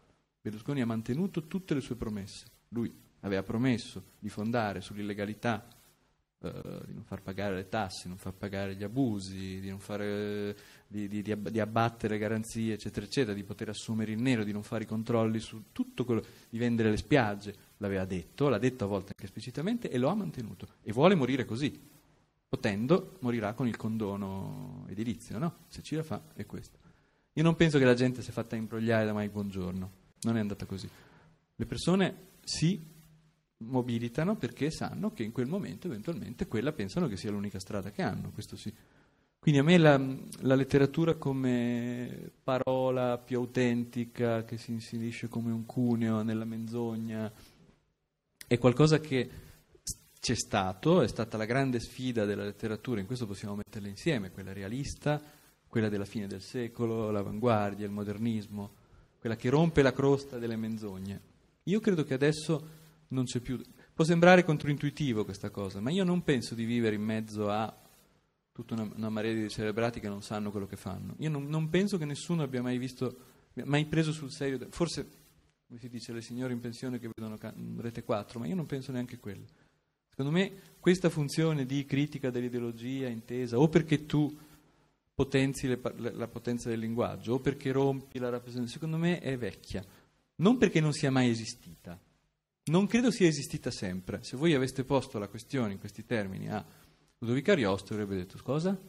Berlusconi ha mantenuto tutte le sue promesse, lui aveva promesso di fondare sull'illegalità, eh, di non far pagare le tasse, di non far pagare gli abusi, di, fare, di, di, di, abbattere le garanzie, eccetera, eccetera, di poter assumere in nero, di non fare i controlli su tutto quello, di vendere le spiagge. L'aveva detto, l'ha detto a volte anche esplicitamente e lo ha mantenuto. E vuole morire così. Potendo, morirà con il condono edilizio, no? Se ci la fa, è questo. Io non penso che la gente si è fatta imbrogliare da mai buongiorno. Non è andata così. Le persone sì, mobilitano perché sanno che in quel momento eventualmente quella pensano che sia l'unica strada che hanno, questo sì. Quindi a me la, la letteratura come parola più autentica, che si inserisce come un cuneo nella menzogna, è qualcosa che c'è stato, è stata la grande sfida della letteratura, in questo possiamo metterle insieme, quella realista, quella della fine del secolo, l'avanguardia, il modernismo, quella che rompe la crosta delle menzogne. Io credo che adesso non c'è più. Può sembrare controintuitivo questa cosa, ma io non penso di vivere in mezzo a tutta una, una marea di celebrati che non sanno quello che fanno. Io non, non, penso che nessuno abbia mai visto, mai preso sul serio, forse come si dice le signore in pensione che vedono Rete 4, ma io non penso neanche quello. Secondo me questa funzione di critica dell'ideologia intesa o perché tu potenzi le, la potenza del linguaggio o perché rompi la rappresentazione, secondo me è vecchia, non perché non sia mai esistita, non credo sia esistita sempre. Se voi aveste posto la questione in questi termini a Ludovico Ariosto, avrebbe detto cosa?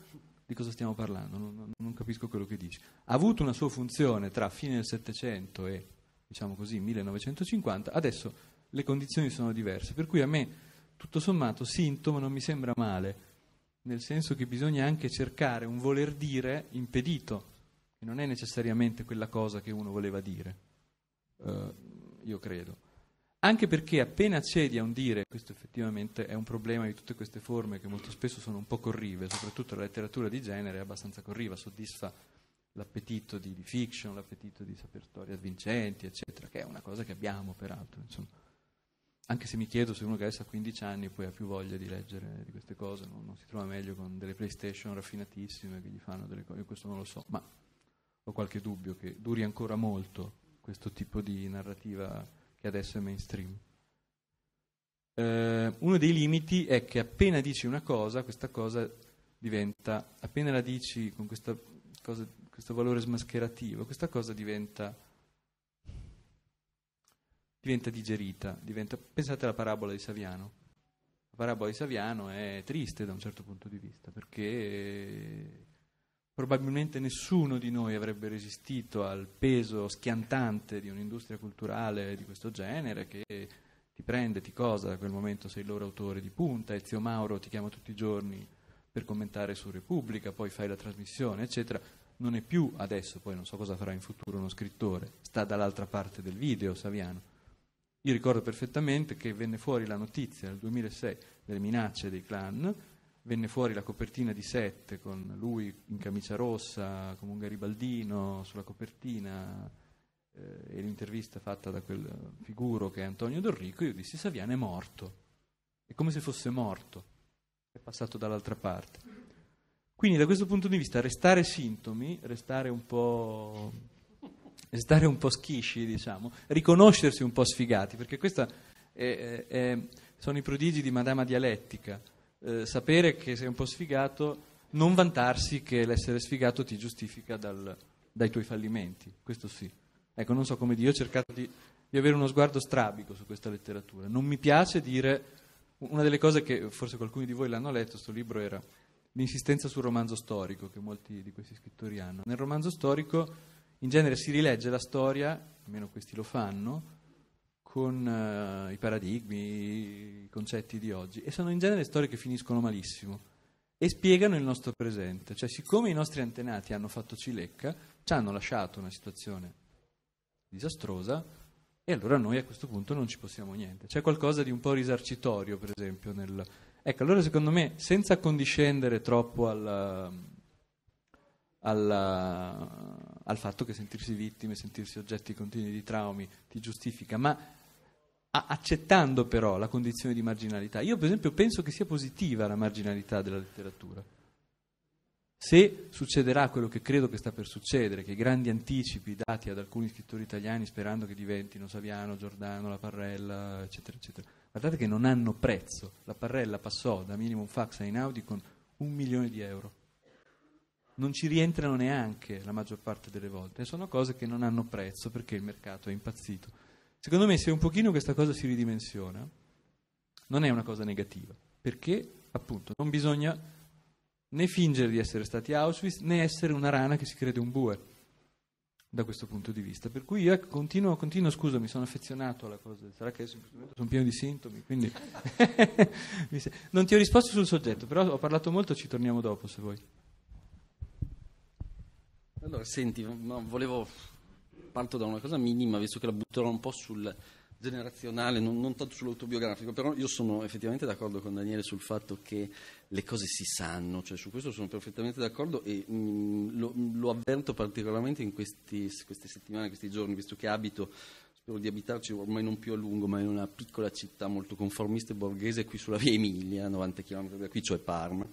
Di cosa stiamo parlando? Non, non capisco quello che dici. Ha avuto una sua funzione tra fine del Settecento e, diciamo così, 1950, adesso le condizioni sono diverse, per cui a me, tutto sommato, sintomo non mi sembra male, nel senso che bisogna anche cercare un voler dire impedito, che non è necessariamente quella cosa che uno voleva dire, uh, io credo anche perché appena cedi a un dire, questo effettivamente è un problema di tutte queste forme che molto spesso sono un po' corrive, soprattutto la letteratura di genere è abbastanza corriva, soddisfa l'appetito di, fiction, l'appetito di saper storie avvincenti, eccetera, che è una cosa che abbiamo peraltro, insomma. Anche se mi chiedo se uno che adesso ha 15 anni poi ha più voglia di leggere di queste cose, non, non si trova meglio con delle PlayStation raffinatissime che gli fanno delle cose, io questo non lo so, ma ho qualche dubbio che duri ancora molto questo tipo di narrativa che adesso è mainstream. Eh, uno dei limiti è che appena dici una cosa, questa cosa diventa, appena la dici con questa cosa, questo valore smascherativo, questa cosa diventa, diventa digerita. Diventa, pensate alla parabola di Saviano. La parabola di Saviano è triste da un certo punto di vista perché probabilmente nessuno di noi avrebbe resistito al peso schiantante di un'industria culturale di questo genere che ti prende, ti cosa, da quel momento sei il loro autore di punta, e zio Mauro ti chiama tutti i giorni per commentare su Repubblica, poi fai la trasmissione, eccetera. Non è più adesso, poi non so cosa farà in futuro uno scrittore, sta dall'altra parte del video Saviano. Io ricordo perfettamente che venne fuori la notizia nel 2006 delle minacce dei clan, venne fuori la copertina di Sette con lui in camicia rossa, come un garibaldino sulla copertina eh, e l'intervista fatta da quel figuro che è Antonio Dorrico, io dissi Saviano è morto, è come se fosse morto, è passato dall'altra parte. Quindi da questo punto di vista restare sintomi, restare un po', restare un po schisci, diciamo, riconoscersi un po' sfigati, perché questi sono i prodigi di Madama Dialettica eh, sapere che sei un po' sfigato, non vantarsi che l'essere sfigato ti giustifica dal, dai tuoi fallimenti, questo sì. Ecco, non so come dire, ho cercato di, di avere uno sguardo strabico su questa letteratura. Non mi piace dire, una delle cose che forse qualcuno di voi l'hanno letto, questo libro era l'insistenza sul romanzo storico che molti di questi scrittori hanno. Nel romanzo storico in genere si rilegge la storia, almeno questi lo fanno, con uh, i paradigmi, i concetti di oggi. E sono in genere storie che finiscono malissimo e spiegano il nostro presente. Cioè, siccome i nostri antenati hanno fatto cilecca, ci hanno lasciato una situazione disastrosa e allora noi a questo punto non ci possiamo niente. C'è qualcosa di un po' risarcitorio, per esempio, nel... Ecco, allora secondo me, senza condiscendere troppo alla, alla, al fatto che sentirsi vittime, sentirsi oggetti continui di traumi ti giustifica, ma accettando però la condizione di marginalità. Io per esempio penso che sia positiva la marginalità della letteratura. Se succederà quello che credo che sta per succedere, che i grandi anticipi dati ad alcuni scrittori italiani sperando che diventino Saviano, Giordano, La Parrella, eccetera, eccetera, guardate che non hanno prezzo. La Parrella passò da minimum fax a Inaudi con un milione di euro. Non ci rientrano neanche la maggior parte delle volte. sono cose che non hanno prezzo perché il mercato è impazzito. Secondo me se un pochino questa cosa si ridimensiona, non è una cosa negativa, perché appunto non bisogna né fingere di essere stati Auschwitz né essere una rana che si crede un bue da questo punto di vista. Per cui io ecco, continuo, continuo scusa, mi sono affezionato alla cosa, sarà che adesso in questo momento sono pieno di sintomi, quindi (laughs) non ti ho risposto sul soggetto, però ho parlato molto, ci torniamo dopo se vuoi. Allora, senti, no, volevo parto da una cosa minima, visto che la butterò un po' sul generazionale, non, non tanto sull'autobiografico, però io sono effettivamente d'accordo con Daniele sul fatto che le cose si sanno, cioè su questo sono perfettamente d'accordo e mh, lo, lo, avverto particolarmente in questi, queste settimane, questi giorni, visto che abito spero di abitarci ormai non più a lungo, ma in una piccola città molto conformista e borghese qui sulla via Emilia, 90 km da qui, cioè Parma.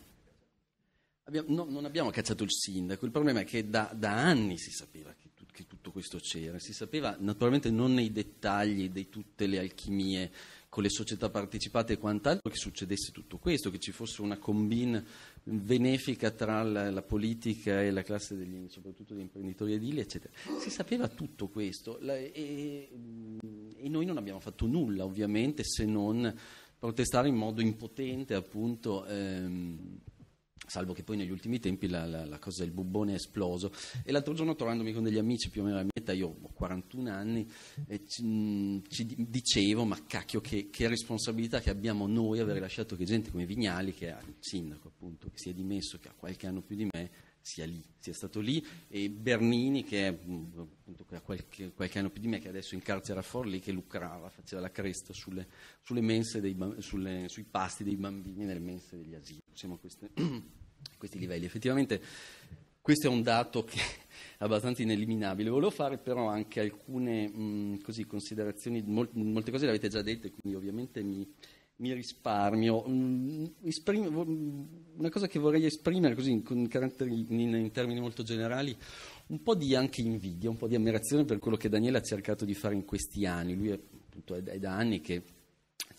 Abbiamo, no, non abbiamo cacciato il sindaco, il problema è che da, da anni si sapeva che tutto questo c'era, si sapeva naturalmente non nei dettagli di tutte le alchimie con le società partecipate e quant'altro, che succedesse tutto questo, che ci fosse una combine benefica tra la, la politica e la classe degli, soprattutto degli imprenditori edili, eccetera. Si sapeva tutto questo la, e, e noi non abbiamo fatto nulla, ovviamente, se non protestare in modo impotente, appunto. Ehm, salvo che poi negli ultimi tempi la, la, la cosa del bubbone è esploso. E l'altro giorno trovandomi con degli amici più o meno alla mia età, io ho 41 anni, eh, ci, mm, ci, dicevo, ma cacchio che, che, responsabilità che abbiamo noi aver lasciato che gente come Vignali, che è il sindaco appunto, che si è dimesso, che ha qualche anno più di me, sia lì, sia stato lì, e Bernini che è mm, appunto qualche, qualche, anno più di me, che adesso in carcere a Forlì, che lucrava, faceva la cresta sulle, sulle mense dei, sulle, sui pasti dei bambini nelle mense degli asili. Diciamo queste (clears throat) questi livelli. Effettivamente questo è un dato che è abbastanza ineliminabile. Volevo fare però anche alcune mh, così, considerazioni, mol- molte cose le avete già dette, quindi ovviamente mi, mi risparmio. Mh, esprim- una cosa che vorrei esprimere così in, in, in termini molto generali un po' di anche invidia, un po' di ammirazione per quello che Daniele ha cercato di fare in questi anni. Lui è, appunto, è, è da anni che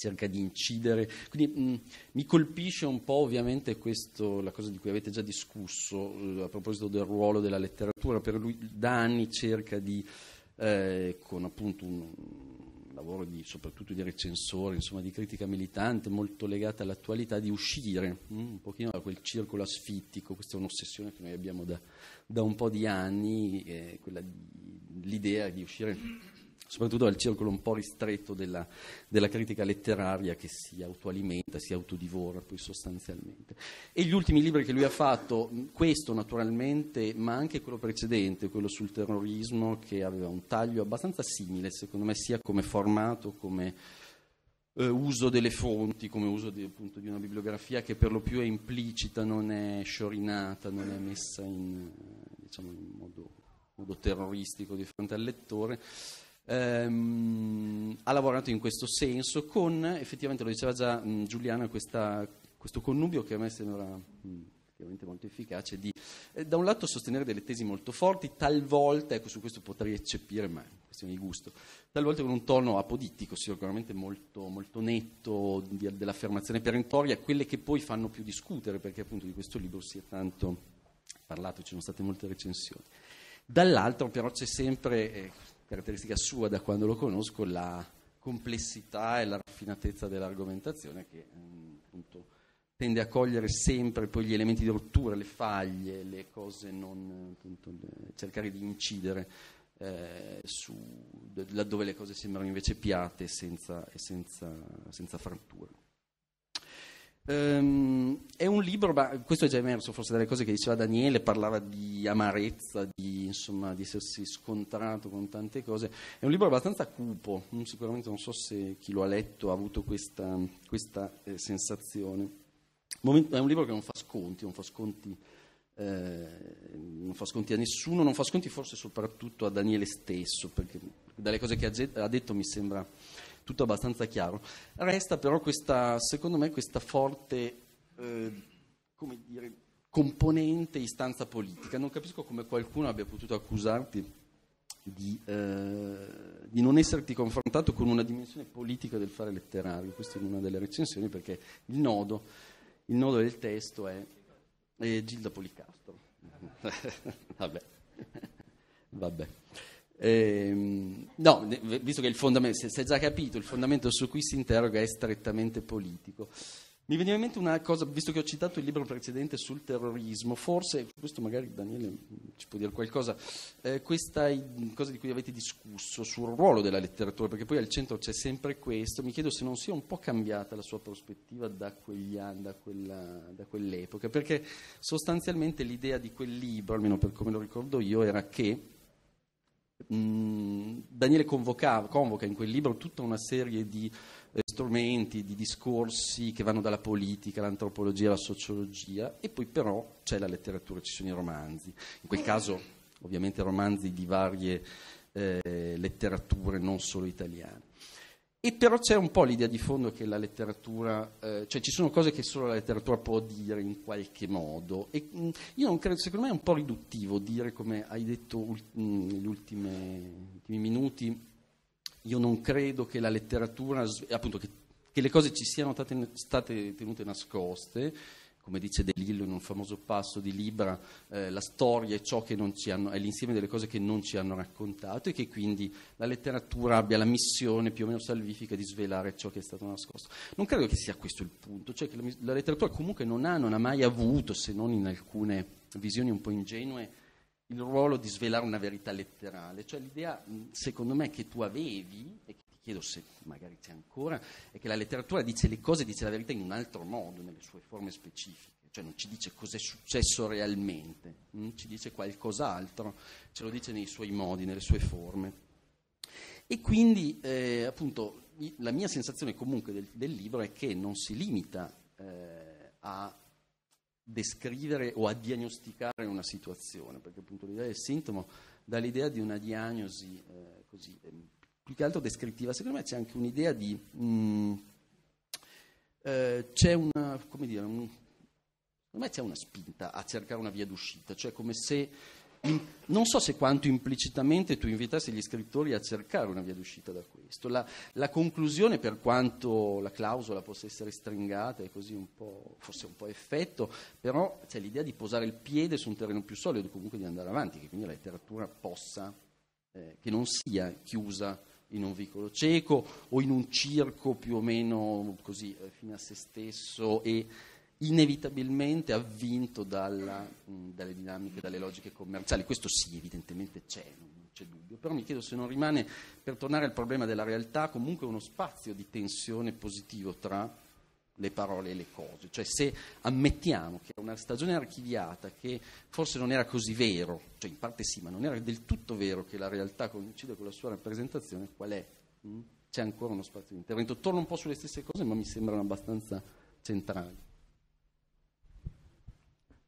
cerca di incidere. Quindi mh, mi colpisce un po' ovviamente questo, la cosa di cui avete già discusso eh, a proposito del ruolo della letteratura, per lui da anni cerca di, eh, con appunto un lavoro di, soprattutto di recensore, insomma di critica militante molto legata all'attualità, di uscire mh, un pochino da quel circolo asfittico, questa è un'ossessione che noi abbiamo da, da un po' di anni, eh, quella di, l'idea di uscire soprattutto dal circolo un po' ristretto della, della critica letteraria che si autoalimenta, si autodivora poi sostanzialmente. E gli ultimi libri che lui ha fatto, questo naturalmente, ma anche quello precedente, quello sul terrorismo, che aveva un taglio abbastanza simile, secondo me, sia come formato, come eh, uso delle fonti, come uso di, appunto, di, una bibliografia che per lo più è implicita, non è sciorinata, non è messa in, diciamo, in modo, modo terroristico di fronte al lettore ehm, ha lavorato in questo senso con, effettivamente lo diceva già mh, mm, Giuliana, questa, questo connubio che a me sembra... Mh, mm, molto efficace di eh, da un lato sostenere delle tesi molto forti, talvolta, ecco su questo potrei eccepire, ma è questione di gusto, talvolta con un tono apodittico, sicuramente molto, molto netto di, dell'affermazione perentoria, quelle che poi fanno più discutere, perché appunto di questo libro si è tanto parlato, ci sono state molte recensioni. Dall'altro però c'è sempre, eh, caratteristica sua da quando lo conosco, la complessità e la raffinatezza dell'argomentazione che mm, appunto, tende a cogliere sempre poi gli elementi di rottura, le faglie, le cose non appunto, eh, cercare di incidere eh, su, laddove le cose sembrano invece piate senza, e senza, senza fratture. Um, è un libro, ma questo è già emerso forse dalle cose che diceva Daniele, parlava di amarezza, di, insomma, di essersi scontrato con tante cose. È un libro abbastanza cupo, sicuramente non so se chi lo ha letto ha avuto questa, questa eh, sensazione. Momento, è un libro che non fa sconti, non fa sconti, eh, non fa sconti, a nessuno, non fa sconti forse soprattutto a Daniele stesso, perché dalle cose che ha, ha detto mi sembra tutto abbastanza chiaro. Resta però questa, secondo me, questa forte eh, dire, componente istanza politica. Non capisco come qualcuno abbia potuto accusarti di, eh, di, non esserti confrontato con una dimensione politica del fare letterario, questa è una delle recensioni, perché il nodo, il nodo del testo è, è Gilda Policastro. (laughs) Vabbè. Vabbè. Eh, no, visto che il fondamento, si è già capito, il fondamento su cui si interroga è strettamente politico. Mi veniva in mente una cosa, visto che ho citato il libro precedente sul terrorismo, forse, questo magari Daniele ci può dire qualcosa, eh, questa cosa di cui avete discusso sul ruolo della letteratura, perché poi al centro c'è sempre questo, mi chiedo se non sia un po' cambiata la sua prospettiva da, quegli anni, da, quella, da quell'epoca, perché sostanzialmente l'idea di quel libro, almeno per come lo ricordo io, era che Daniele convoca, in quel libro tutta una serie di eh, strumenti, di discorsi che vanno dalla politica, all'antropologia, alla sociologia e poi però c'è la letteratura, ci sono i romanzi, in quel caso ovviamente romanzi di varie eh, letterature, non solo italiane. E però c'è un po' l'idea di fondo che la letteratura, eh, cioè ci sono cose che solo la letteratura può dire in qualche modo. E, mh, mm, io non credo, secondo me è un po' riduttivo dire, come hai detto mm, negli ultimi, ultimi, minuti, io non credo che la letteratura, appunto, che, che le cose ci siano state, state tenute nascoste come dice De Lillo in un famoso passo di Libra, eh, la storia è, hanno, è, l'insieme delle cose che non ci hanno raccontato e che quindi la letteratura abbia la missione più o meno salvifica di svelare ciò che è stato nascosto. Non credo che sia questo il punto, cioè che la, la letteratura comunque non ha, non ha mai avuto, se non in alcune visioni un po' ingenue, il ruolo di svelare una verità letterale, cioè l'idea secondo me che tu avevi e che chiedo se magari c'è ancora, è che la letteratura dice le cose, dice la verità in un altro modo, nelle sue forme specifiche, cioè non ci dice cos'è successo realmente, non ci dice qualcos'altro, ce lo dice nei suoi modi, nelle sue forme. E quindi eh, appunto la mia sensazione comunque del, del, libro è che non si limita eh, a descrivere o a diagnosticare una situazione, perché appunto l'idea del sintomo dà l'idea di una diagnosi eh, così ehm, più che altro descrittiva, secondo me c'è anche un'idea di... Mh, mm, eh, c'è una, come dire, un, secondo me c'è una spinta a cercare una via d'uscita, cioè come se... In, non so se quanto implicitamente tu invitassi gli scrittori a cercare una via d'uscita da questo. La, la, conclusione, per quanto la clausola possa essere stringata e così un po', forse un po' effetto, però c'è l'idea di posare il piede su un terreno più solido comunque di andare avanti, che quindi la letteratura possa, eh, che non sia chiusa in un vicolo cieco o in un circo più o meno così eh, fine a se stesso e inevitabilmente avvinto dalla, mm, dalle dinamiche, dalle logiche commerciali. Questo sì, evidentemente c'è, non c'è dubbio, però mi chiedo se non rimane, per tornare al problema della realtà, comunque uno spazio di tensione positivo tra le parole e le cose, cioè se ammettiamo che una stagione archiviata che forse non era così vero, cioè in parte sì, ma non era del tutto vero che la realtà coincide con la sua rappresentazione, qual è? Mm? C'è ancora uno spazio di intervento. Torno un po' sulle stesse cose, ma mi sembrano abbastanza centrali.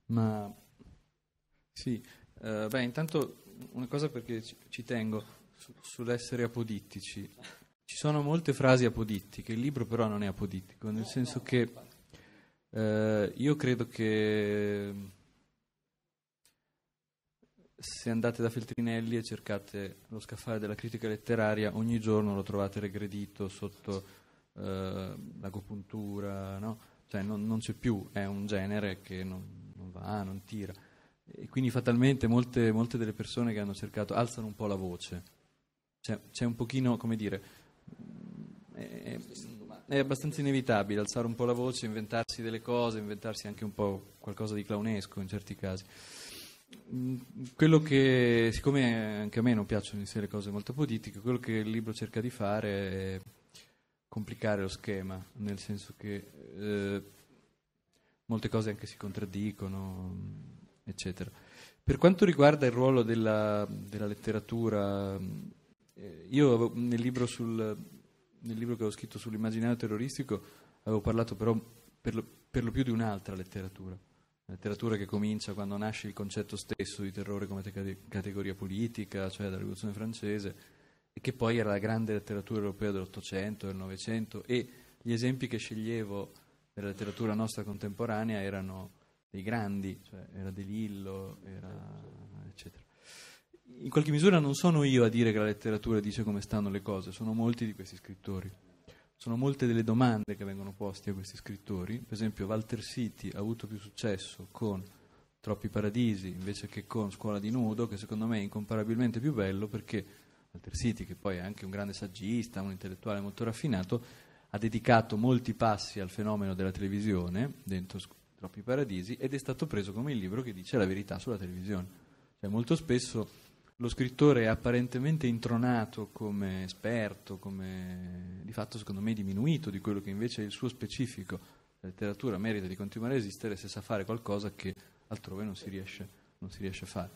Ma sì, eh, beh, intanto una cosa perché ci, ci tengo su, sull'essere apodittici. Ci sono molte frasi apodittiche, il libro però non è apodittico, nel senso che eh, io credo che se andate da Feltrinelli e cercate lo scaffale della critica letteraria, ogni giorno lo trovate regredito sotto eh, l'agopuntura, no? cioè non, non, c'è più, è un genere che non, non va, non tira. E quindi fatalmente molte, molte, delle persone che hanno cercato alzano un po' la voce. Cioè, c'è un pochino, come dire, è, è abbastanza inevitabile alzare un po' la voce, inventarsi delle cose, inventarsi anche un po' qualcosa di clownesco in certi casi. Mm, quello che, siccome anche a me non piacciono in sé le cose molto politiche, quello che il libro cerca di fare è complicare lo schema, nel senso che eh, molte cose anche si contraddicono, eccetera. Per quanto riguarda il ruolo della, della letteratura eh, io avevo, nel, libro sul, nel, libro che ho scritto sull'immaginario terroristico avevo parlato però per lo, per lo più di un'altra letteratura, la letteratura che comincia quando nasce il concetto stesso di terrore come te- categoria politica, cioè la rivoluzione francese, e che poi era la grande letteratura europea dell'Ottocento, del Novecento, e gli esempi che sceglievo della letteratura nostra contemporanea erano dei grandi, cioè era De Lillo, era in qualche misura non sono io a dire che la letteratura dice come stanno le cose, sono molti di questi scrittori. Sono molte delle domande che vengono poste a questi scrittori. Per esempio, Walter City ha avuto più successo con Troppi Paradisi invece che con Scuola di Nudo, che secondo me è incomparabilmente più bello perché Walter City, che poi è anche un grande saggista, un intellettuale molto raffinato, ha dedicato molti passi al fenomeno della televisione dentro Troppi Paradisi ed è stato preso come il libro che dice la verità sulla televisione. Cioè, molto spesso lo scrittore è apparentemente intronato come esperto, come di fatto secondo me diminuito di quello che invece è il suo specifico. La letteratura merita di continuare a esistere se sa fare qualcosa che altrove non si riesce, non si riesce a fare.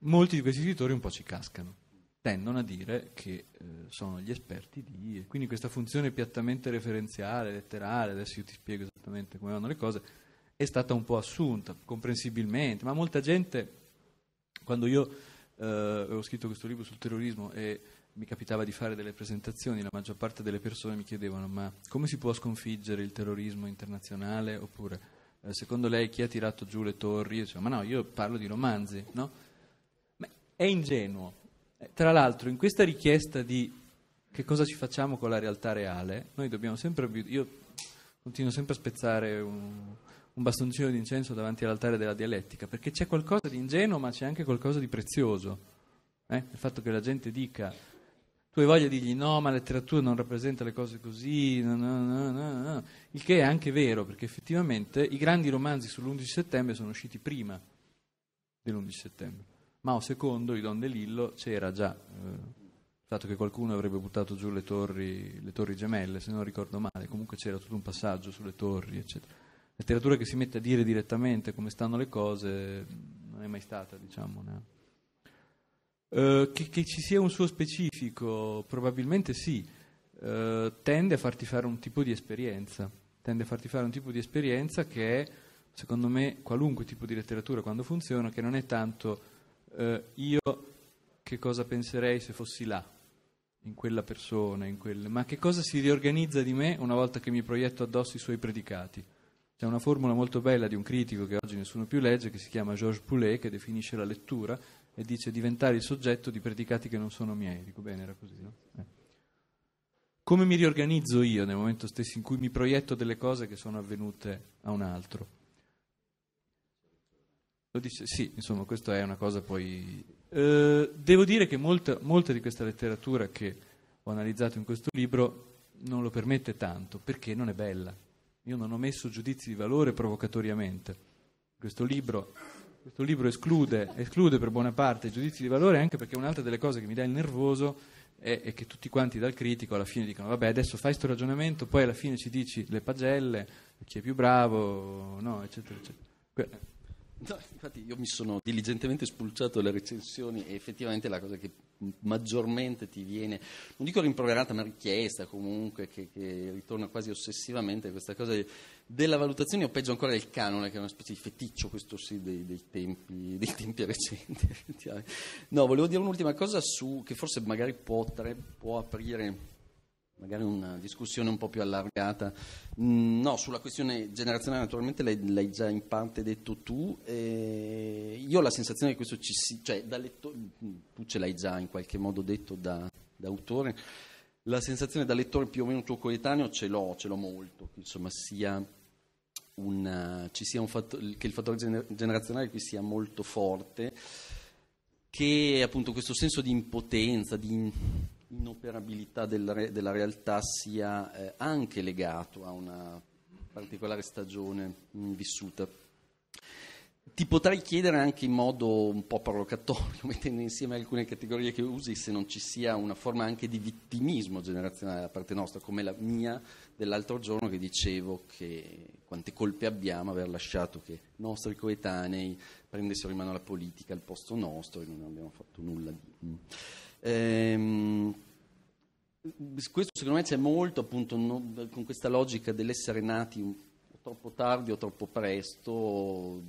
Molti di questi scrittori un po' ci cascano, tendono a dire che eh, sono gli esperti di... quindi questa funzione piattamente referenziale, letterale, adesso io ti spiego esattamente come vanno le cose, è stata un po' assunta, comprensibilmente, ma molta gente, quando io eh, avevo scritto questo libro sul terrorismo e mi capitava di fare delle presentazioni, la maggior parte delle persone mi chiedevano ma come si può sconfiggere il terrorismo internazionale oppure eh, secondo lei chi ha tirato giù le torri? Io dicevo ma no, io parlo di romanzi, no? Ma è ingenuo. Eh, tra l'altro in questa richiesta di che cosa ci facciamo con la realtà reale, noi dobbiamo sempre... Io continuo sempre a spezzare un un bastoncino di incenso davanti all'altare della dialettica, perché c'è qualcosa di ingenuo ma c'è anche qualcosa di prezioso. Eh? Il fatto che la gente dica, tu hai voglia di dirgli no, ma la letteratura non rappresenta le cose così, no, no, no, il che è anche vero, perché effettivamente i grandi romanzi sull'11 settembre sono usciti prima dell'11 settembre. Mao secondo, i Don De Lillo, c'era già. Eh, fatto che qualcuno avrebbe buttato giù le torri, le torri gemelle, se non ricordo male, comunque c'era tutto un passaggio sulle torri, eccetera letteratura che si mette a dire direttamente come stanno le cose non è mai stata, diciamo. No? Uh, eh, che, che, ci sia un suo specifico, probabilmente sì, uh, tende a farti fare un tipo di esperienza, tende a farti fare un tipo di esperienza che è, secondo me, qualunque tipo di letteratura quando funziona, che non è tanto uh, io che cosa penserei se fossi là, in quella persona, in quel... ma che cosa si riorganizza di me una volta che mi proietto addosso i suoi predicati. C'è una formula molto bella di un critico che oggi nessuno più legge, che si chiama Georges Poulet, che definisce la lettura e dice diventare il soggetto di predicati che non sono miei. Dico bene, era così, no? Eh. Come mi riorganizzo io nel momento stesso in cui mi proietto delle cose che sono avvenute a un altro? Lo dice, sì, insomma, questa è una cosa poi... Eh, devo dire che molta, molta di questa letteratura che ho analizzato in questo libro non lo permette tanto, perché non è bella io non ho messo giudizi di valore provocatoriamente. Questo libro, questo libro esclude, esclude, per buona parte i giudizi di valore anche perché un'altra delle cose che mi dà il nervoso è, è che tutti quanti dal critico alla fine dicono vabbè adesso fai questo ragionamento, poi alla fine ci dici le pagelle, chi è più bravo, no, eccetera, eccetera. Que- No, infatti io mi sono diligentemente spulciato le recensioni e effettivamente la cosa che maggiormente ti viene, non dico rimproverata, ma richiesta comunque, che, che ritorna quasi ossessivamente questa cosa della valutazione, o peggio ancora del canone, che è una specie di feticcio questo sì dei, dei, tempi, dei tempi, recenti. (laughs) no, volevo dire un'ultima cosa su, che forse magari può, può aprire magari una discussione un po' più allargata. Mm, no, sulla questione generazionale naturalmente l'hai, l'hai già in parte detto tu. Eh, io ho la sensazione che questo ci sia, cioè da lettore, mm, tu ce l'hai già in qualche modo detto da, da, autore, la sensazione da lettore più o meno tuo coetaneo ce l'ho, ce l'ho molto, insomma sia una, sia fatto, che il fattore gener- generazionale qui sia molto forte, che appunto questo senso di impotenza, di inoperabilità del re, della realtà sia eh, anche legato a una particolare stagione mh, mm, vissuta. Ti potrei chiedere anche in modo un po' provocatorio, (laughs) mettendo insieme alcune categorie che usi, se non ci sia una forma anche di vittimismo generazionale da parte nostra, come la mia dell'altro giorno che dicevo che quante colpe abbiamo aver lasciato che i nostri coetanei prendessero in mano la politica al posto nostro e non abbiamo fatto nulla di... Mm. Ehm, questo secondo me c'è molto appunto no, con questa logica dell'essere nati o troppo tardi o troppo presto, o,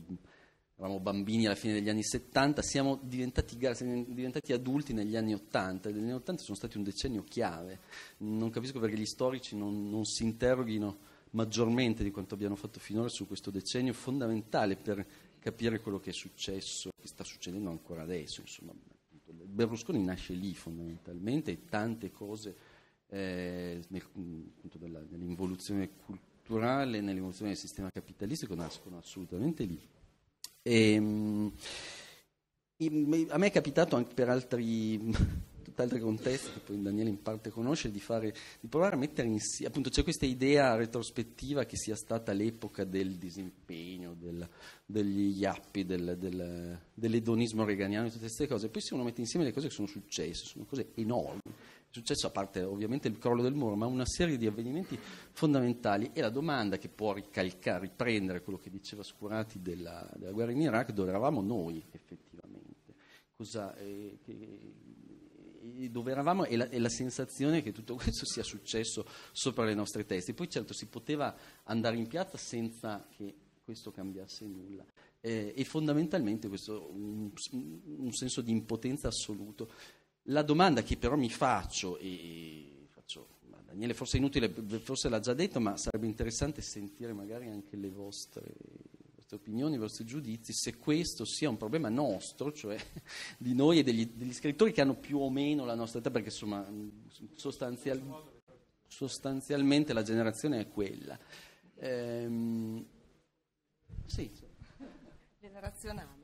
eravamo bambini alla fine degli anni 70, siamo diventati, siamo diventati adulti negli anni 80 e gli anni 80 sono stati un decennio chiave, non capisco perché gli storici non, non si interroghino maggiormente di quanto abbiano fatto finora su questo decennio fondamentale per capire quello che è successo, che sta succedendo ancora adesso, insomma Berlusconi nasce lì fondamentalmente e tante cose eh, nel, della, nell'involuzione culturale, nell'involuzione del sistema capitalistico nascono assolutamente lì. Ehm, e, a me è capitato anche per altri tutt'altri contesti che poi Daniele in parte conosce, di, fare, di provare a mettere insieme, appunto c'è questa idea retrospettiva che sia stata l'epoca del disimpegno, del, degli yappi, del, del, dell'edonismo reganiano, tutte queste cose, poi se uno mette insieme le cose che sono successe, sono cose enormi, è successo a parte ovviamente il crollo del muro, ma una serie di avvenimenti fondamentali e la domanda che può ricalcare, riprendere quello che diceva Scurati della, della guerra in Iraq, dove eravamo noi effettivamente. Cosa, eh, che, dove eravamo e la, e la, sensazione che tutto questo sia successo sopra le nostre teste. Poi certo si poteva andare in piazza senza che questo cambiasse nulla. Eh, e fondamentalmente questo un, un senso di impotenza assoluto. La domanda che però mi faccio, e faccio, Daniele forse è inutile, forse l'ha già detto, ma sarebbe interessante sentire magari anche le vostre vostre opinioni, i vostri giudizi, se questo sia un problema nostro, cioè (laughs) di noi e degli, degli scrittori che hanno più o meno la nostra età, perché insomma sostanzial, sostanzialmente la generazione è quella. Ehm, sì. Generazionale.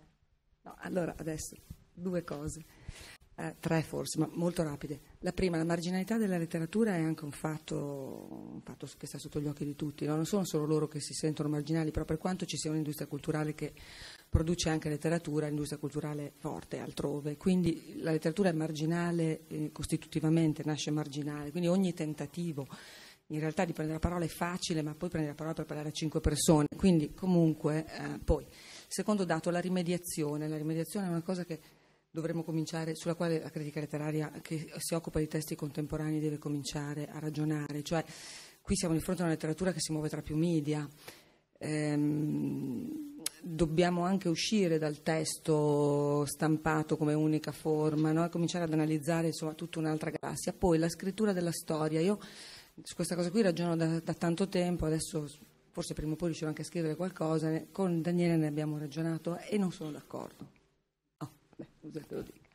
No, allora adesso due cose eh, tre forse, ma molto rapide. La prima, la marginalità della letteratura è anche un fatto, un fatto che sta sotto gli occhi di tutti, no? non sono solo loro che si sentono marginali, però per quanto ci sia un'industria culturale che produce anche letteratura, l'industria culturale forte altrove, quindi la letteratura è marginale eh, costitutivamente, nasce marginale, quindi ogni tentativo in realtà di prendere la parola è facile, ma poi prendere la parola per parlare a cinque persone, quindi comunque eh, poi. Secondo dato, la rimediazione, la rimediazione è una cosa che dovremmo cominciare, sulla quale la critica letteraria che si occupa di testi contemporanei deve cominciare a ragionare. Cioè, qui siamo di fronte a una letteratura che si muove tra più media. Ehm, dobbiamo anche uscire dal testo stampato come unica forma no? e cominciare ad analizzare insomma, tutta un'altra galassia. Poi la scrittura della storia. Io su questa cosa qui ragiono da, da tanto tempo, adesso forse prima o poi riuscirò anche a scrivere qualcosa, con Daniele ne abbiamo ragionato e non sono d'accordo scusa te lo dico.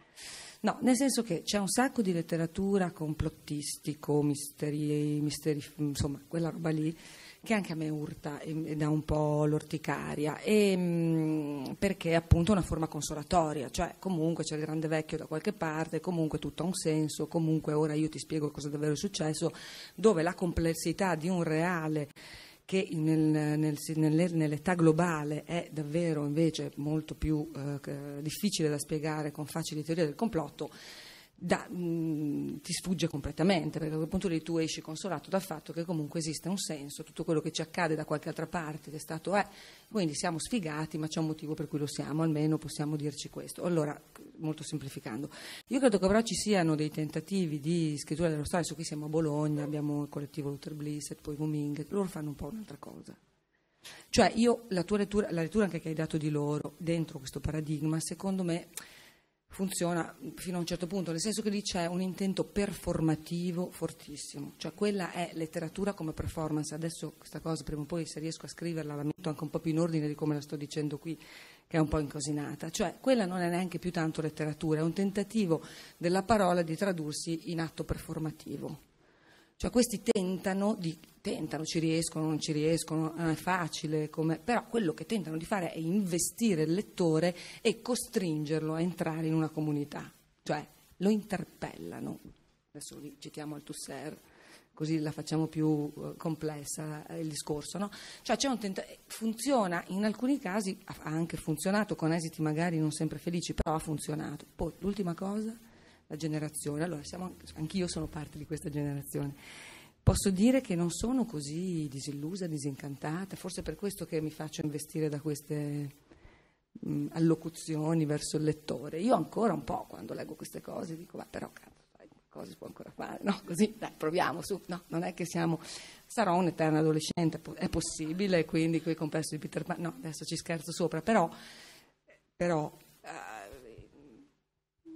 No, nel senso che c'è un sacco di letteratura complottistico, misteri, misteri insomma, quella roba lì che anche a me urta e, e dà un po' l'orticaria, e, mh, mm, perché è appunto una forma consolatoria, cioè comunque c'è il grande vecchio da qualche parte, comunque tutto ha un senso, comunque ora io ti spiego cosa davvero è successo, dove la complessità di un reale che nel, nel, nell'età globale è davvero invece molto più eh, difficile da spiegare con facili teorie del complotto, da, mh, ti sfugge completamente, perché a quel punto lì tu esci consolato dal fatto che comunque esiste un senso, tutto quello che ci accade da qualche altra parte che è stato è, eh, quindi siamo sfigati, ma c'è un motivo per cui lo siamo, almeno possiamo dirci questo. Allora, molto semplificando, io credo che però ci siano dei tentativi di scrittura dello storia, su cui siamo a Bologna, abbiamo il collettivo Luther Blissett, poi Guming, loro fanno un po' un'altra cosa. Cioè io la tua lettura, la lettura anche che hai dato di loro dentro questo paradigma, secondo me funziona fino a un certo punto, nel senso che lì c'è un intento performativo fortissimo, cioè quella è letteratura come performance, adesso questa cosa prima o poi se riesco a scriverla la metto anche un po' più in ordine di come la sto dicendo qui, che è un po' incosinata, cioè quella non è neanche più tanto letteratura, è un tentativo della parola di tradursi in atto performativo. Cioè questi tentano di tentano, ci riescono, non ci riescono, non eh, è facile, come, però quello che tentano di fare è investire il lettore e costringerlo a entrare in una comunità, cioè lo interpellano. Adesso li citiamo al Tusser, così la facciamo più eh, complessa eh, il discorso. No? Cioè tenta- funziona, in alcuni casi ha anche funzionato, con esiti magari non sempre felici, però ha funzionato. Poi l'ultima cosa la generazione, allora siamo, anch'io sono parte di questa generazione, posso dire che non sono così disillusa, disincantata, forse è per questo che mi faccio investire da queste mh, allocuzioni verso il lettore. Io ancora un po' quando leggo queste cose dico, ma però cazzo, cosa si può ancora fare? No, così, dai, proviamo su. No, non è che siamo... Sarò un'eterna adolescente, è possibile, quindi quel compenso di Peter Pan... No, adesso ci scherzo sopra, però, però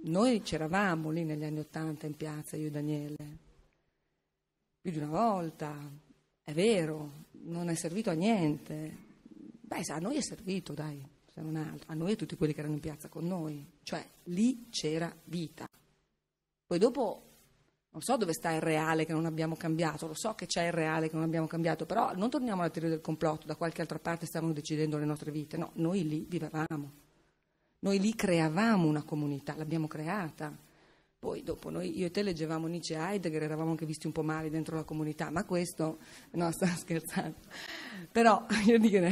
noi c'eravamo lì negli anni Ottanta in piazza, io e Daniele, più di una volta, è vero, non è servito a niente. Beh, a noi è servito, dai, se non altro, a noi e a tutti quelli che erano in piazza con noi. Cioè, lì c'era vita. Poi dopo, non so dove sta il reale che non abbiamo cambiato, lo so che c'è il reale che non abbiamo cambiato, però non torniamo alla teoria del complotto, da qualche altra parte stavano decidendo le nostre vite. No, noi lì vivevamo. Noi lì creavamo una comunità, l'abbiamo creata. Poi dopo noi, io e te leggevamo Nietzsche e Heidegger, eravamo anche visti un po' male dentro la comunità, ma questo, no, (laughs) sta scherzando. Però, (laughs) io dire,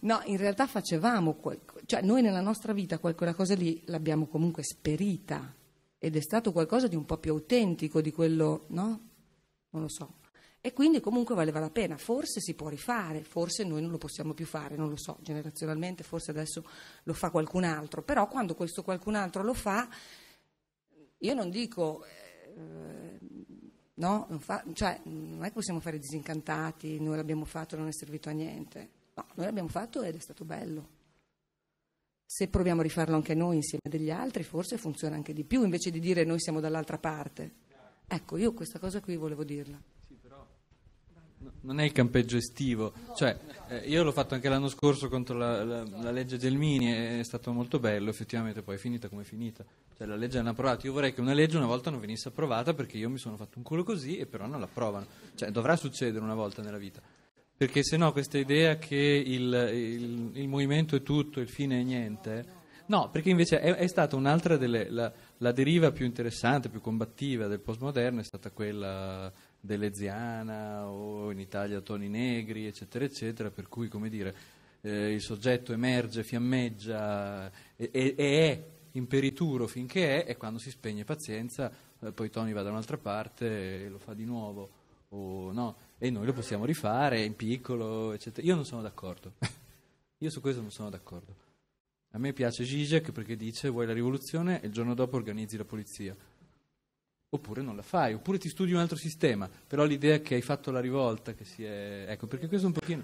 no, in realtà facevamo, quel, cioè noi nella nostra vita quella cosa lì l'abbiamo comunque sperita ed è stato qualcosa di un po' più autentico di quello, no? Non lo so e quindi comunque valeva la pena, forse si può rifare, forse noi non lo possiamo più fare, non lo so, generazionalmente forse adesso lo fa qualcun altro, però quando questo qualcun altro lo fa, io non dico... Eh, No, non, fa, cioè, non, è che possiamo fare disincantati, noi l'abbiamo fatto, non è servito a niente. No, noi l'abbiamo fatto ed è stato bello. Se proviamo a rifarlo anche noi insieme degli altri, forse funziona anche di più, invece di dire noi siamo dall'altra parte. Ecco, io questa cosa qui volevo dirla non è il campeggio estivo, cioè, eh, io l'ho fatto anche l'anno scorso contro la, la, la legge Gelmini, è stato molto bello, effettivamente poi è finita come è finita, cioè, la legge hanno approvato, io vorrei che una legge una volta non venisse approvata perché io mi sono fatto un culo così e però non l'approvano, cioè, dovrà succedere una volta nella vita, perché se no questa idea che il, il, il, movimento è tutto, il fine è niente, no, perché invece è, è stata un'altra delle, la, la deriva più interessante, più combattiva del postmoderno è stata quella Deleziana o in Italia Toni Negri, eccetera, eccetera, per cui come dire, eh, il soggetto emerge, fiammeggia e, e, e, è imperituro finché è e quando si spegne pazienza eh, poi Toni va da un'altra parte e lo fa di nuovo o no e noi lo possiamo rifare in piccolo eccetera io non sono d'accordo (laughs) io su questo non sono d'accordo a me piace Zizek perché dice vuoi la rivoluzione e il giorno dopo organizzi la polizia oppure non la fai, oppure ti studi un altro sistema, però l'idea che hai fatto la rivolta, che si è... ecco, perché questo è un pochino...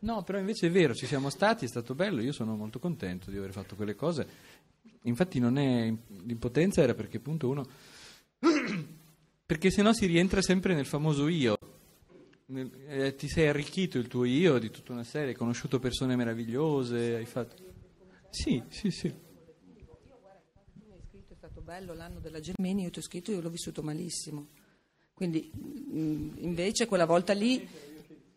No, però invece è vero, ci siamo stati, è stato bello, io sono molto contento di aver fatto quelle cose. Infatti non è... l'impotenza era perché appunto uno... (coughs) perché sennò si rientra sempre nel famoso io. Nel... Eh, ti sei arricchito il tuo io di tutta una serie, hai conosciuto persone meravigliose, hai fatto... Sì, sì, sì bello l'anno della Germania, io ti ho scritto, io l'ho vissuto malissimo. Quindi mm, invece quella volta lì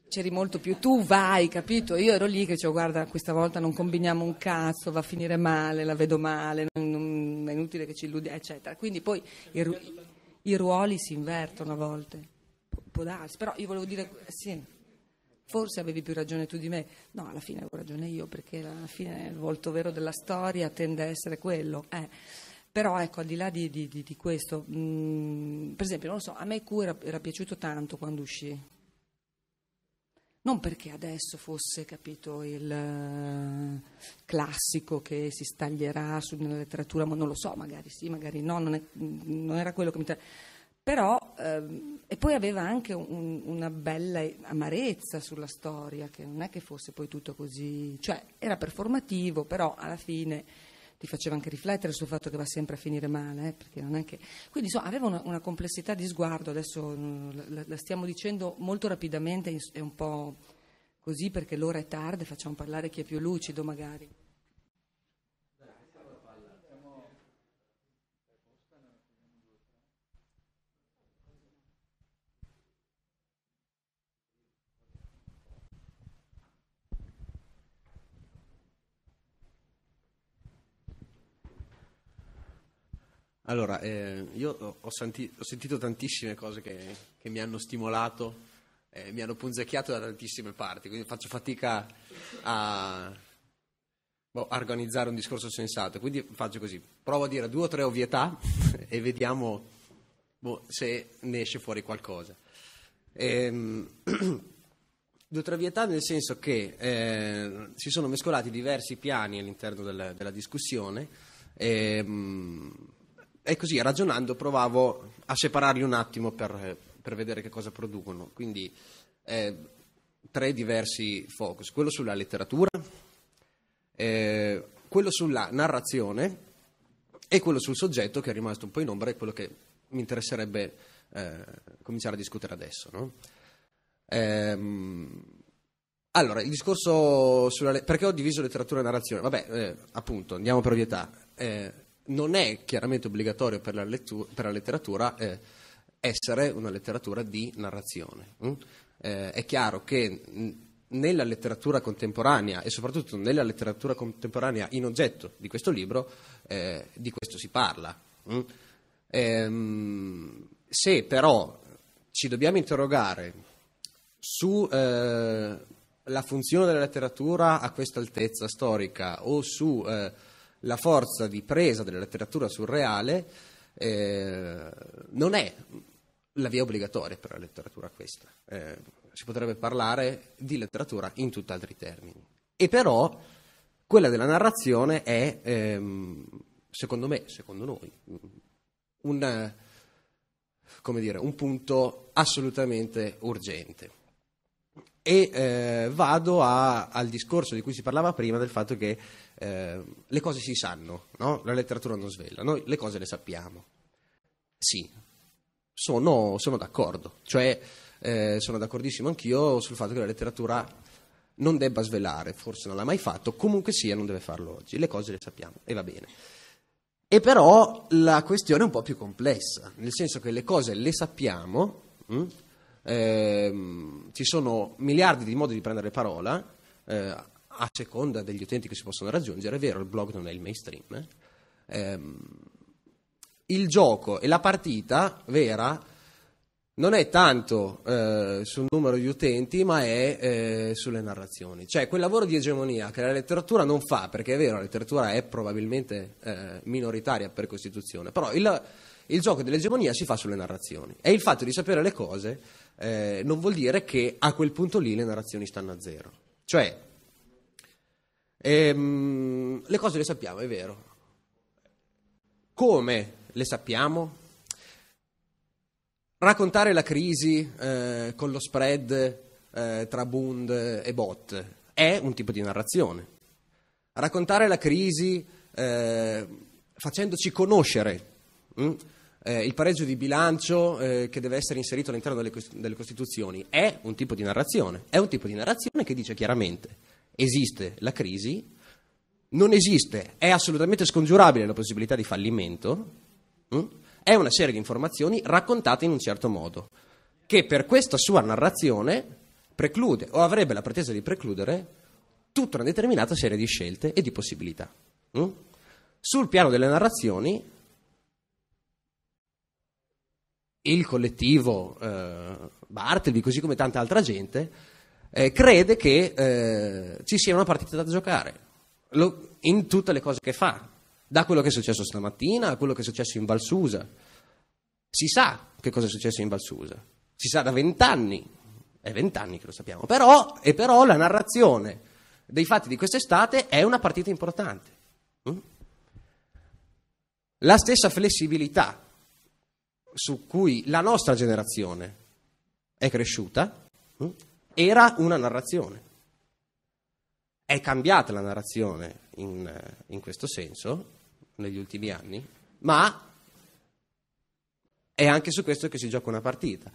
c'eri molto più tu, vai, capito? Io ero lì che dicevo guarda questa volta non combiniamo un cazzo, va a finire male, la vedo male, non, non, è inutile che ci illudiamo, eccetera. Quindi poi i, ru- i, ruoli si invertono a volte, può darsi, però io volevo dire eh, sì, forse avevi più ragione tu di me, no alla fine avevo ragione io perché alla fine il volto vero della storia tende a essere quello. Eh. Però ecco, al di là di, di, di, di questo, mh, mm, per esempio, non lo so, a me Q era, era piaciuto tanto quando uscì. Non perché adesso fosse, capito, il eh, classico che si staglierà sulla letteratura, ma non lo so, magari sì, magari no, non, è, non era quello che mi... Tra... Però, ehm, e poi aveva anche un, una bella amarezza sulla storia, che non è che fosse poi tutto così... Cioè, era performativo, però alla fine ti faceva anche riflettere sul fatto che va sempre a finire male, eh, che... quindi so, aveva una, una, complessità di sguardo, adesso mm, la, la stiamo dicendo molto rapidamente, è un po' così perché l'ora è tarda, facciamo parlare chi è più lucido magari. Allora, eh, io ho, senti- ho, sentito tantissime cose che, che mi hanno stimolato, eh, mi hanno punzecchiato da tantissime parti, quindi faccio fatica a, boh, organizzare un discorso sensato. Quindi faccio così, provo a dire due o tre ovvietà (laughs) e vediamo boh, se ne esce fuori qualcosa. Ehm, (clears throat) due o tre ovvietà nel senso che eh, si sono mescolati diversi piani all'interno del, della discussione. Ehm, e così ragionando provavo a separarli un attimo per, eh, per vedere che cosa producono. Quindi eh, tre diversi focus, quello sulla letteratura, eh, quello sulla narrazione e quello sul soggetto che è rimasto un po' in ombra e quello che mi interesserebbe eh, cominciare a discutere adesso. No? Ehm, allora, il discorso sulla... Le- perché ho diviso letteratura e narrazione? Vabbè, eh, appunto, andiamo per ovvietà eh, non è chiaramente obbligatorio per la, lettura, per la letteratura eh, essere una letteratura di narrazione. Mm? Eh, è chiaro che nella letteratura contemporanea e soprattutto nella letteratura contemporanea in oggetto di questo libro, eh, di questo si parla. Mm? Ehm, se però ci dobbiamo interrogare sulla eh, funzione della letteratura a questa altezza storica o su eh, la forza di presa della letteratura surreale eh, non è la via obbligatoria per la letteratura questa. Eh, si potrebbe parlare di letteratura in tutt'altri termini. E però quella della narrazione è, ehm, secondo me, secondo noi, un, dire, un punto assolutamente urgente. E eh, vado a, al discorso di cui si parlava prima del fatto che eh, le cose si sanno, no? la letteratura non svela, noi le cose le sappiamo. Sì, sono, sono d'accordo, cioè eh, sono d'accordissimo anch'io sul fatto che la letteratura non debba svelare, forse non l'ha mai fatto, comunque sia non deve farlo oggi, le cose le sappiamo e va bene. E però la questione è un po' più complessa, nel senso che le cose le sappiamo, mh? Hm? Eh, ci sono miliardi di modi di prendere parola, eh, a seconda degli utenti che si possono raggiungere, è vero, il blog non è il mainstream. Eh? Ehm, il gioco e la partita vera non è tanto eh, sul numero di utenti, ma è eh, sulle narrazioni. Cioè quel lavoro di egemonia che la letteratura non fa, perché è vero, la letteratura è probabilmente eh, minoritaria per costituzione, però il, il, gioco dell'egemonia si fa sulle narrazioni. E il fatto di sapere le cose eh, non vuol dire che a quel punto lì le narrazioni stanno a zero. Cioè, Ehm, le cose le sappiamo, è vero. Come le sappiamo? Raccontare la crisi eh, con lo spread eh, tra Bund e Bot è un tipo di narrazione. Raccontare la crisi eh, facendoci conoscere mh? Mm, eh, il pareggio di bilancio eh, che deve essere inserito all'interno delle, delle, Costituzioni è un tipo di narrazione, è un tipo di narrazione che dice chiaramente esiste la crisi, non esiste, è assolutamente scongiurabile la possibilità di fallimento, mm? è una serie di informazioni raccontate in un certo modo, che per questa sua narrazione preclude o avrebbe la pretesa di precludere tutta una determinata serie di scelte e di possibilità. Mm? Sul piano delle narrazioni, il collettivo eh, Bartleby, così come tanta altra gente, eh, crede che eh, ci sia una partita da giocare Lo, in tutte le cose che fa, da quello che è successo stamattina a quello che è successo in Valsusa. Si sa che cosa è successo in Valsusa, si sa da vent'anni, è vent'anni che lo sappiamo, però, e però la narrazione dei fatti di quest'estate è una partita importante. Mm? La stessa flessibilità su cui la nostra generazione è cresciuta, mm? era una narrazione. È cambiata la narrazione in, eh, in questo senso negli ultimi anni, ma è anche su questo che si gioca una partita.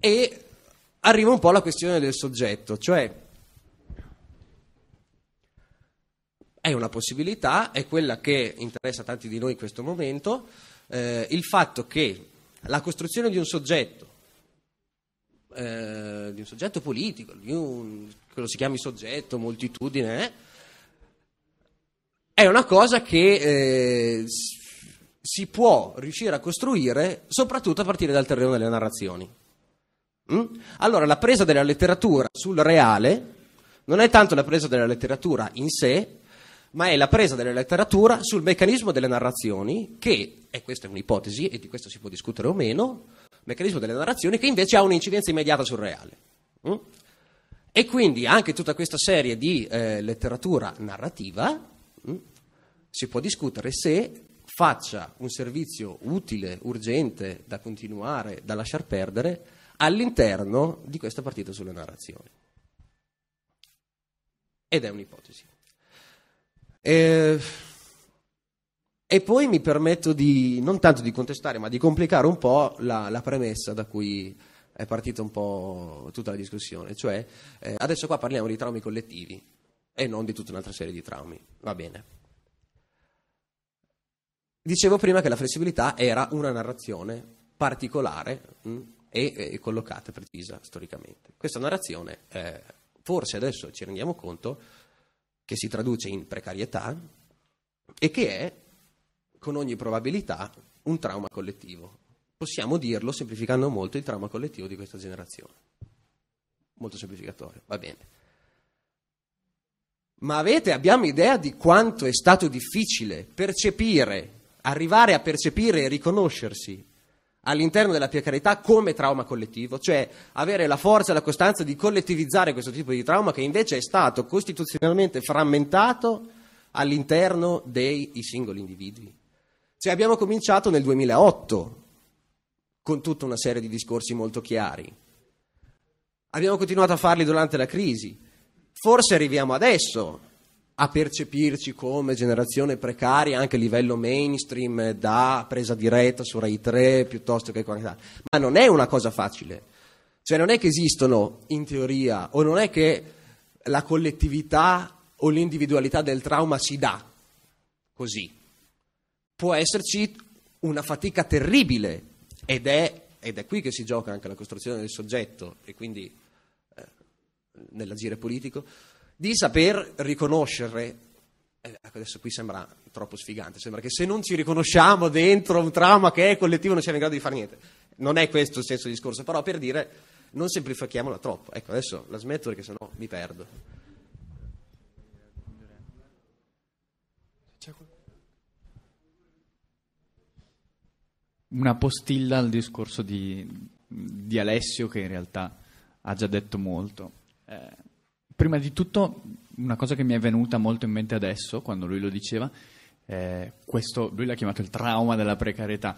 E arriva un po' alla questione del soggetto, cioè è una possibilità, è quella che interessa tanti di noi in questo momento, eh, il fatto che la costruzione di un soggetto eh, di un soggetto politico, di un, che lo si chiami soggetto, moltitudine, eh, è una cosa che eh, si può riuscire a costruire soprattutto a partire dal terreno delle narrazioni. Mm? Allora, la presa della letteratura sul reale non è tanto la presa della letteratura in sé, ma è la presa della letteratura sul meccanismo delle narrazioni che, e questa è un'ipotesi e di questo si può discutere o meno, meccanismo delle narrazioni che invece ha un'incidenza immediata sul reale. Mm? E quindi anche tutta questa serie di eh, letteratura narrativa mm, si può discutere se faccia un servizio utile, urgente, da continuare, da lasciar perdere all'interno di questa partita sulle narrazioni. Ed è un'ipotesi. Eh, e poi mi permetto di, non tanto di contestare, ma di complicare un po' la, la premessa da cui è partita un po' tutta la discussione, cioè eh, adesso qua parliamo di traumi collettivi e non di tutta un'altra serie di traumi, va bene. Dicevo prima che la flessibilità era una narrazione particolare mh, mm, e, e, collocata, precisa storicamente. Questa narrazione, eh, forse adesso ci rendiamo conto, che si traduce in precarietà e che è con ogni probabilità un trauma collettivo. Possiamo dirlo semplificando molto il trauma collettivo di questa generazione. Molto semplificatorio, va bene. Ma avete, abbiamo idea di quanto è stato difficile percepire, arrivare a percepire e riconoscersi all'interno della precarietà come trauma collettivo, cioè avere la forza e la costanza di collettivizzare questo tipo di trauma che invece è stato costituzionalmente frammentato all'interno dei singoli individui. Cioè abbiamo cominciato nel 2008 con tutta una serie di discorsi molto chiari. Abbiamo continuato a farli durante la crisi. Forse arriviamo adesso a percepirci come generazione precaria anche a livello mainstream da presa diretta su Rai 3 piuttosto che quant'altro. Ma non è una cosa facile. Cioè non è che esistono in teoria o non è che la collettività o l'individualità del trauma si dà così può esserci una fatica terribile ed è, ed è qui che si gioca anche la costruzione del soggetto e quindi eh, nell'agire politico, di saper riconoscere eh, ecco, adesso qui sembra troppo sfigante, sembra che se non ci riconosciamo dentro un trauma che è collettivo non siamo in grado di fare niente. Non è questo il senso del discorso, però per dire non semplifichiamola troppo. Ecco, adesso la smetto perché sennò mi perdo. una postilla al discorso di, di, Alessio che in realtà ha già detto molto. Eh, prima di tutto una cosa che mi è venuta molto in mente adesso quando lui lo diceva, eh, questo lui l'ha chiamato il trauma della precarietà.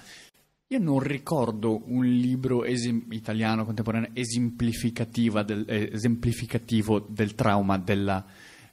Io non ricordo un libro esim- italiano contemporaneo del, eh, esemplificativo del trauma della,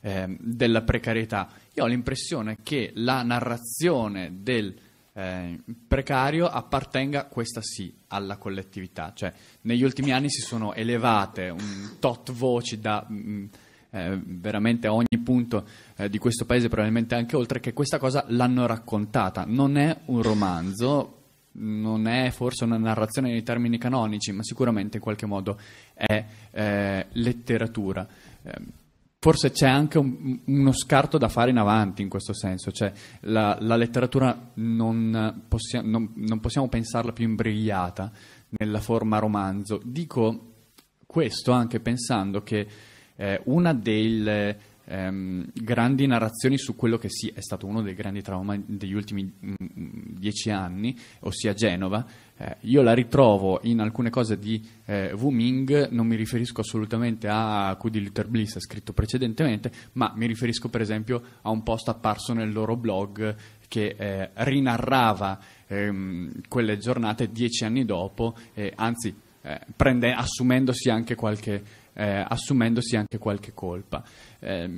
ehm, della, precarietà. Io ho l'impressione che la narrazione del eh, precario appartenga, questa sì, alla collettività. Cioè, negli ultimi anni si sono elevate un tot voci da... Mh, mm, eh, veramente a ogni punto eh, di questo paese, probabilmente anche oltre, che questa cosa l'hanno raccontata. Non è un romanzo, non è forse una narrazione nei termini canonici, ma sicuramente in qualche modo è eh, letteratura. Ehm, forse c'è anche un, uno scarto da fare in avanti in questo senso, cioè la, la letteratura non, possia, non, non, possiamo pensarla più imbrigliata nella forma romanzo. Dico questo anche pensando che eh, una delle ehm, grandi narrazioni su quello che sì, è stato uno dei grandi traumi degli ultimi mh, mm, mm, dieci anni, ossia Genova, eh, io la ritrovo in alcune cose di eh, Wu Ming, non mi riferisco assolutamente a Q di Luther Bliss scritto precedentemente, ma mi riferisco per esempio a un post apparso nel loro blog che eh, rinarrava ehm, quelle giornate dieci anni dopo, anzi eh, prende, assumendosi anche qualche eh, assumendosi anche qualche colpa. Eh,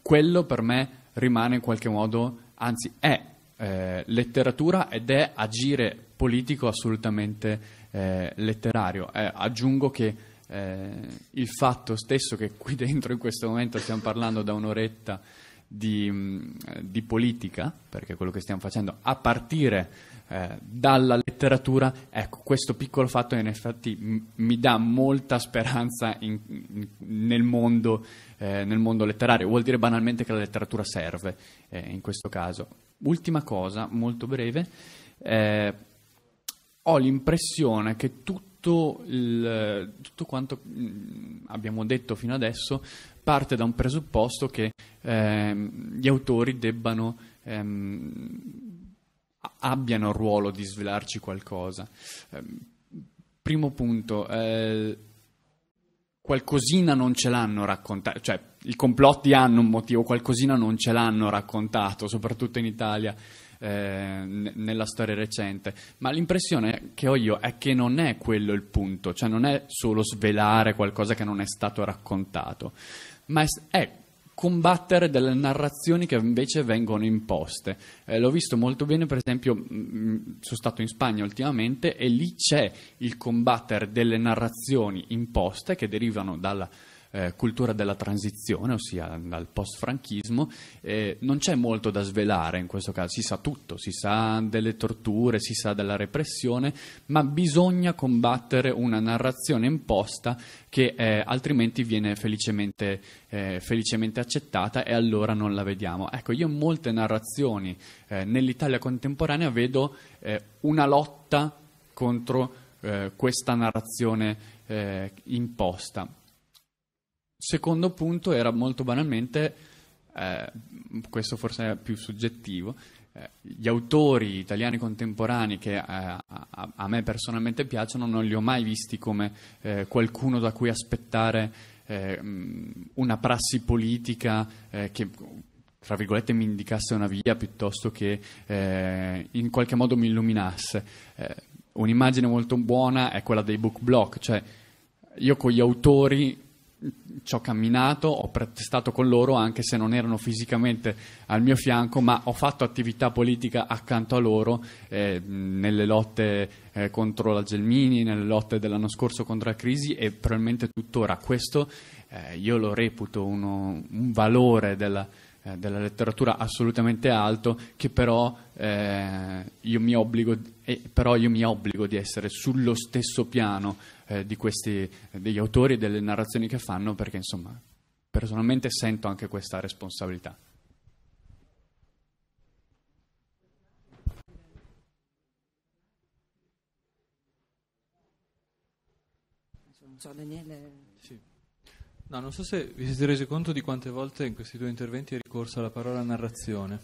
quello per me rimane in qualche modo, anzi è eh, letteratura ed è agire politico, assolutamente eh, letterario. Eh, aggiungo che eh, il fatto stesso che qui (laughs) dentro in questo momento stiamo parlando da un'oretta di, mm, di politica, perché è quello che stiamo facendo, a partire eh, dalla letteratura, ecco, questo piccolo fatto in effetti m- mi dà molta speranza in, in, nel, mondo, eh, nel, mondo, letterario, vuol dire banalmente che la letteratura serve eh, in questo caso. Ultima cosa, molto breve, eh, ho l'impressione che tutto, il, tutto quanto mm, abbiamo detto fino adesso parte da un presupposto che ehm, gli autori debbano ehm, abbiano il ruolo di svelarci qualcosa. Eh, primo punto, eh, qualcosina non ce l'hanno raccontato, cioè i complotti hanno un motivo, qualcosina non ce l'hanno raccontato, soprattutto in Italia. Eh, nella storia recente, ma l'impressione che ho io è che non è quello il punto, cioè non è solo svelare qualcosa che non è stato raccontato, ma è, è combattere delle narrazioni che invece vengono imposte. Eh, l'ho visto molto bene, per esempio, mh, mm, mm, sono stato in Spagna ultimamente e lì c'è il combattere delle narrazioni imposte che derivano dalla eh, cultura della transizione, ossia dal post-franchismo, eh, non c'è molto da svelare in questo caso, si sa tutto, si sa delle torture, si sa della repressione, ma bisogna combattere una narrazione imposta che eh, altrimenti viene felicemente, eh, felicemente, accettata e allora non la vediamo. Ecco, io in molte narrazioni eh, nell'Italia contemporanea vedo eh, una lotta contro questa narrazione imposta secondo punto era molto banalmente, eh, questo forse è più soggettivo, eh, gli autori italiani contemporanei che eh, a, a, me personalmente piacciono non li ho mai visti come eh, qualcuno da cui aspettare eh, una prassi politica eh, che tra virgolette mi indicasse una via piuttosto che in qualche modo mi illuminasse. un'immagine molto buona è quella dei book block, cioè io con gli autori ci ho camminato, ho protestato con loro anche se non erano fisicamente al mio fianco, ma ho fatto attività politica accanto a loro eh, nelle lotte eh, contro la Gelmini, nelle lotte dell'anno scorso contro la crisi e probabilmente tuttora questo eh, io lo reputo uno, un valore della, eh, della letteratura assolutamente alto, che però, eh, io obbligo, eh, però, io mi obbligo, di essere sullo stesso piano eh, questi, degli autori e delle narrazioni che fanno, perché insomma personalmente sento anche questa responsabilità. Non so, Daniele. No, non so se vi siete resi conto di quante volte in questi due interventi è ricorsa la parola narrazione.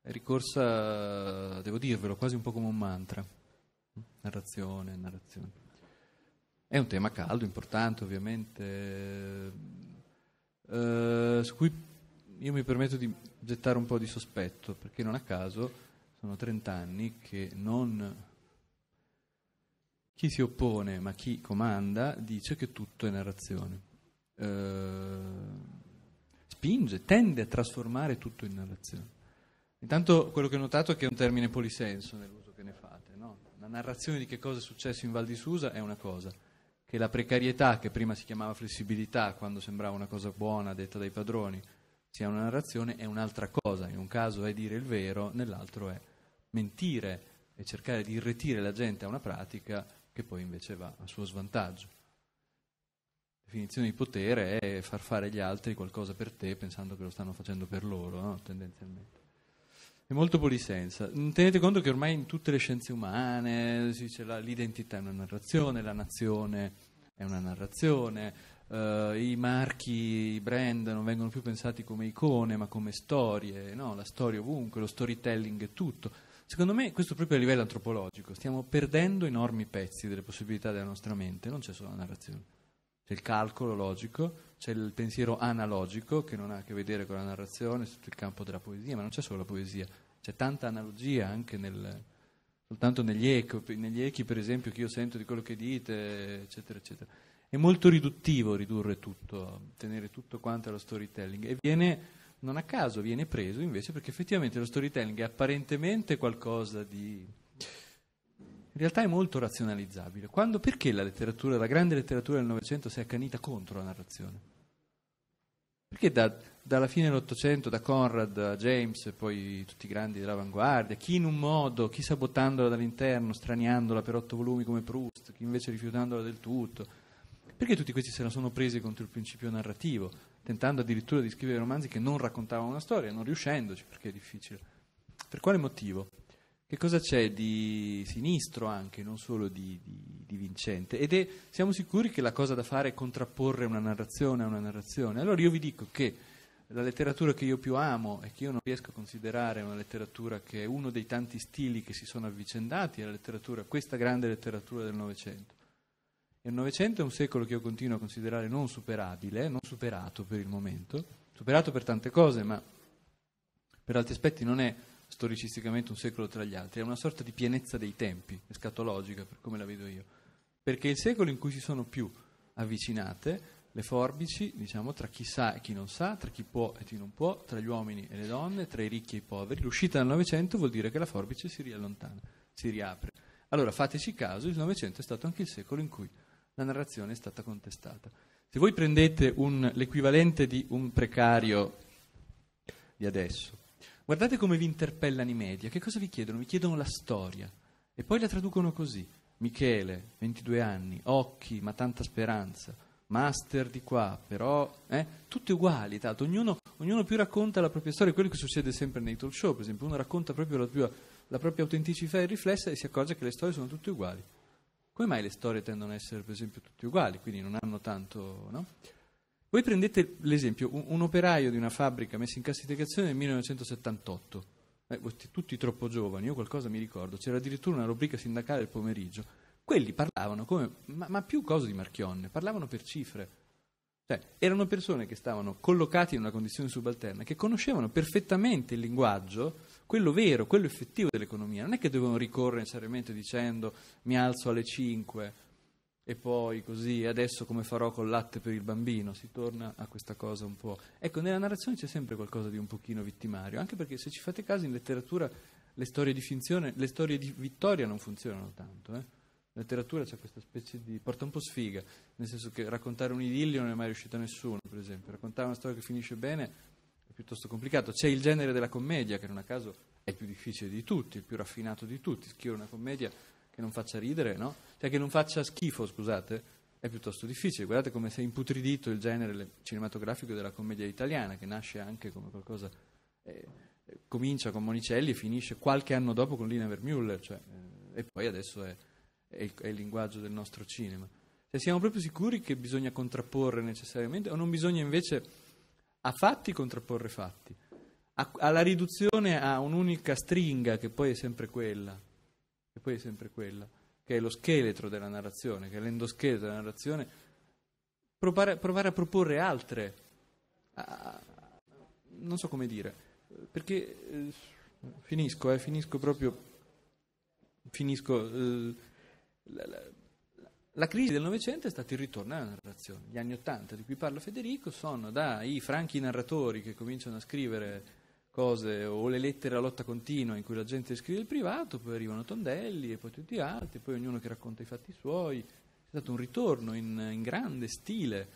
È ricorsa, devo dirvelo, quasi un po' come un mantra. Narrazione, narrazione. È un tema caldo, importante ovviamente, eh, su cui io mi permetto di gettare un po' di sospetto, perché non a caso sono 30 anni che non chi si oppone, ma chi comanda, dice che tutto è narrazione. Eh, spinge, tende a trasformare tutto in narrazione. Intanto quello che ho notato è che è un termine polisenso nell'uso che ne fate. No? La narrazione di che cosa è successo in Val di Susa è una cosa, che la precarietà, che prima si chiamava flessibilità, quando sembrava una cosa buona detta dai padroni, sia una narrazione è un'altra cosa. In un caso è dire il vero, nell'altro è mentire e cercare di irretire la gente a una pratica che poi invece va a suo svantaggio. La definizione di potere è far fare gli altri qualcosa per te pensando che lo stanno facendo per loro, no? tendenzialmente. È molto polisenza. Mm, tenete conto che ormai in tutte le scienze umane si dice la, l'identità è una narrazione, la nazione è una narrazione, Uh, i marchi, i brand non vengono più pensati come icone ma come storie, no? la storia ovunque, lo storytelling è tutto. Secondo me, questo proprio a livello antropologico, stiamo perdendo enormi pezzi delle possibilità della nostra mente, non c'è solo la narrazione. C'è il calcolo logico, c'è il pensiero analogico che non ha a che vedere con la narrazione, tutto il campo della poesia, ma non c'è solo la poesia, c'è tanta analogia anche nel, soltanto negli echi, negli echi per esempio che io sento di quello che dite, eccetera, eccetera. È molto riduttivo ridurre tutto, tenere tutto quanto allo storytelling e viene non a caso viene preso invece perché effettivamente lo storytelling è apparentemente qualcosa di... In realtà è molto razionalizzabile. Quando, perché la letteratura, la grande letteratura del Novecento si è accanita contro la narrazione? Perché da, dalla fine dell'Ottocento, da Conrad a James, e poi tutti i grandi dell'avanguardia, chi in un modo, chi sabotandola dall'interno, straniandola per otto volumi come Proust, chi invece rifiutandola del tutto, perché tutti questi se la sono presi contro il principio narrativo? tentando addirittura di scrivere romanzi che non raccontavano una storia, non riuscendoci perché è difficile. Per quale motivo? Che cosa c'è di sinistro anche, non solo di, di, di vincente? Ed è, siamo sicuri che la cosa da fare è contrapporre una narrazione a una narrazione. Allora io vi dico che la letteratura che io più amo e che io non riesco a considerare una letteratura che è uno dei tanti stili che si sono avvicendati alla letteratura, questa grande letteratura del Novecento il Novecento è un secolo che io continuo a considerare non superabile, non superato per il momento, superato per tante cose, ma per altri aspetti non è storicisticamente un secolo tra gli altri, è una sorta di pienezza dei tempi, escatologica per come la vedo io, perché è il secolo in cui si sono più avvicinate le forbici, diciamo, tra chi sa e chi non sa, tra chi può e chi non può, tra gli uomini e le donne, tra i ricchi e i poveri. L'uscita dal Novecento vuol dire che la forbice si riallontana, si riapre. Allora fateci caso, il Novecento è stato anche il secolo in cui la narrazione è stata contestata. Se voi prendete un, l'equivalente di un precario di adesso, guardate come vi interpellano i media, che cosa vi chiedono? Vi chiedono la storia e poi la traducono così. Michele, 22 anni, occhi ma tanta speranza, master di qua, però eh, tutte uguali, tanto ognuno, ognuno, più racconta la propria storia, quello che succede sempre nei talk show, per esempio, uno racconta proprio la, la propria autenticità e riflessa e si accorge che le storie sono tutte uguali come mai le storie tendono a essere per esempio tutte uguali, quindi non hanno tanto... No? Voi prendete l'esempio, un, un, operaio di una fabbrica messa in cassa integrazione nel 1978, eh, tutti troppo giovani, io qualcosa mi ricordo, c'era addirittura una rubrica sindacale del pomeriggio, quelli parlavano come, ma, ma più cose di Marchionne, parlavano per cifre, cioè erano persone che stavano collocate in una condizione subalterna, che conoscevano perfettamente il linguaggio quello vero, quello effettivo dell'economia. Non è che devono ricorrere necessariamente dicendo mi alzo alle 5 e poi così adesso come farò col latte per il bambino, si torna a questa cosa un po'. Ecco, nella narrazione c'è sempre qualcosa di un pochino vittimario, anche perché se ci fate caso in letteratura le storie di finzione, le storie di vittoria non funzionano tanto, eh? La letteratura c'è questa specie di porta un po' sfiga, nel senso che raccontare un idillio non è mai riuscito a nessuno, per esempio, raccontare una storia che finisce bene piuttosto complicato. C'è il genere della commedia, che non a caso è il più difficile di tutti, il più raffinato di tutti. Scrivere una commedia che non faccia ridere, no? Cioè che non faccia schifo, scusate, è piuttosto difficile. Guardate come si è imputridito il genere cinematografico della commedia italiana, che nasce anche come qualcosa... Eh, eh, comincia con Monicelli e finisce qualche anno dopo con Lina Vermüller, cioè, eh, e poi adesso è, è, il, è, il, linguaggio del nostro cinema. Se cioè, siamo proprio sicuri che bisogna contrapporre necessariamente, o non bisogna invece a fatti contrapporre fatti, a, alla riduzione a un'unica stringa che poi è sempre quella, che poi è sempre quella, che è lo scheletro della narrazione, che è l'endoscheletro della narrazione, provare, provare a proporre altre, a, non so come dire, perché eh, finisco, eh, finisco proprio, finisco... Eh, la, la, la crisi del Novecento è stata il ritorno alla narrazione. Gli anni Ottanta di cui parla Federico sono dai franchi narratori che cominciano a scrivere cose o le lettere a lotta continua in cui la gente scrive il privato, poi arrivano Tondelli e poi tutti gli altri, poi ognuno che racconta i fatti suoi. È stato un ritorno in, in grande stile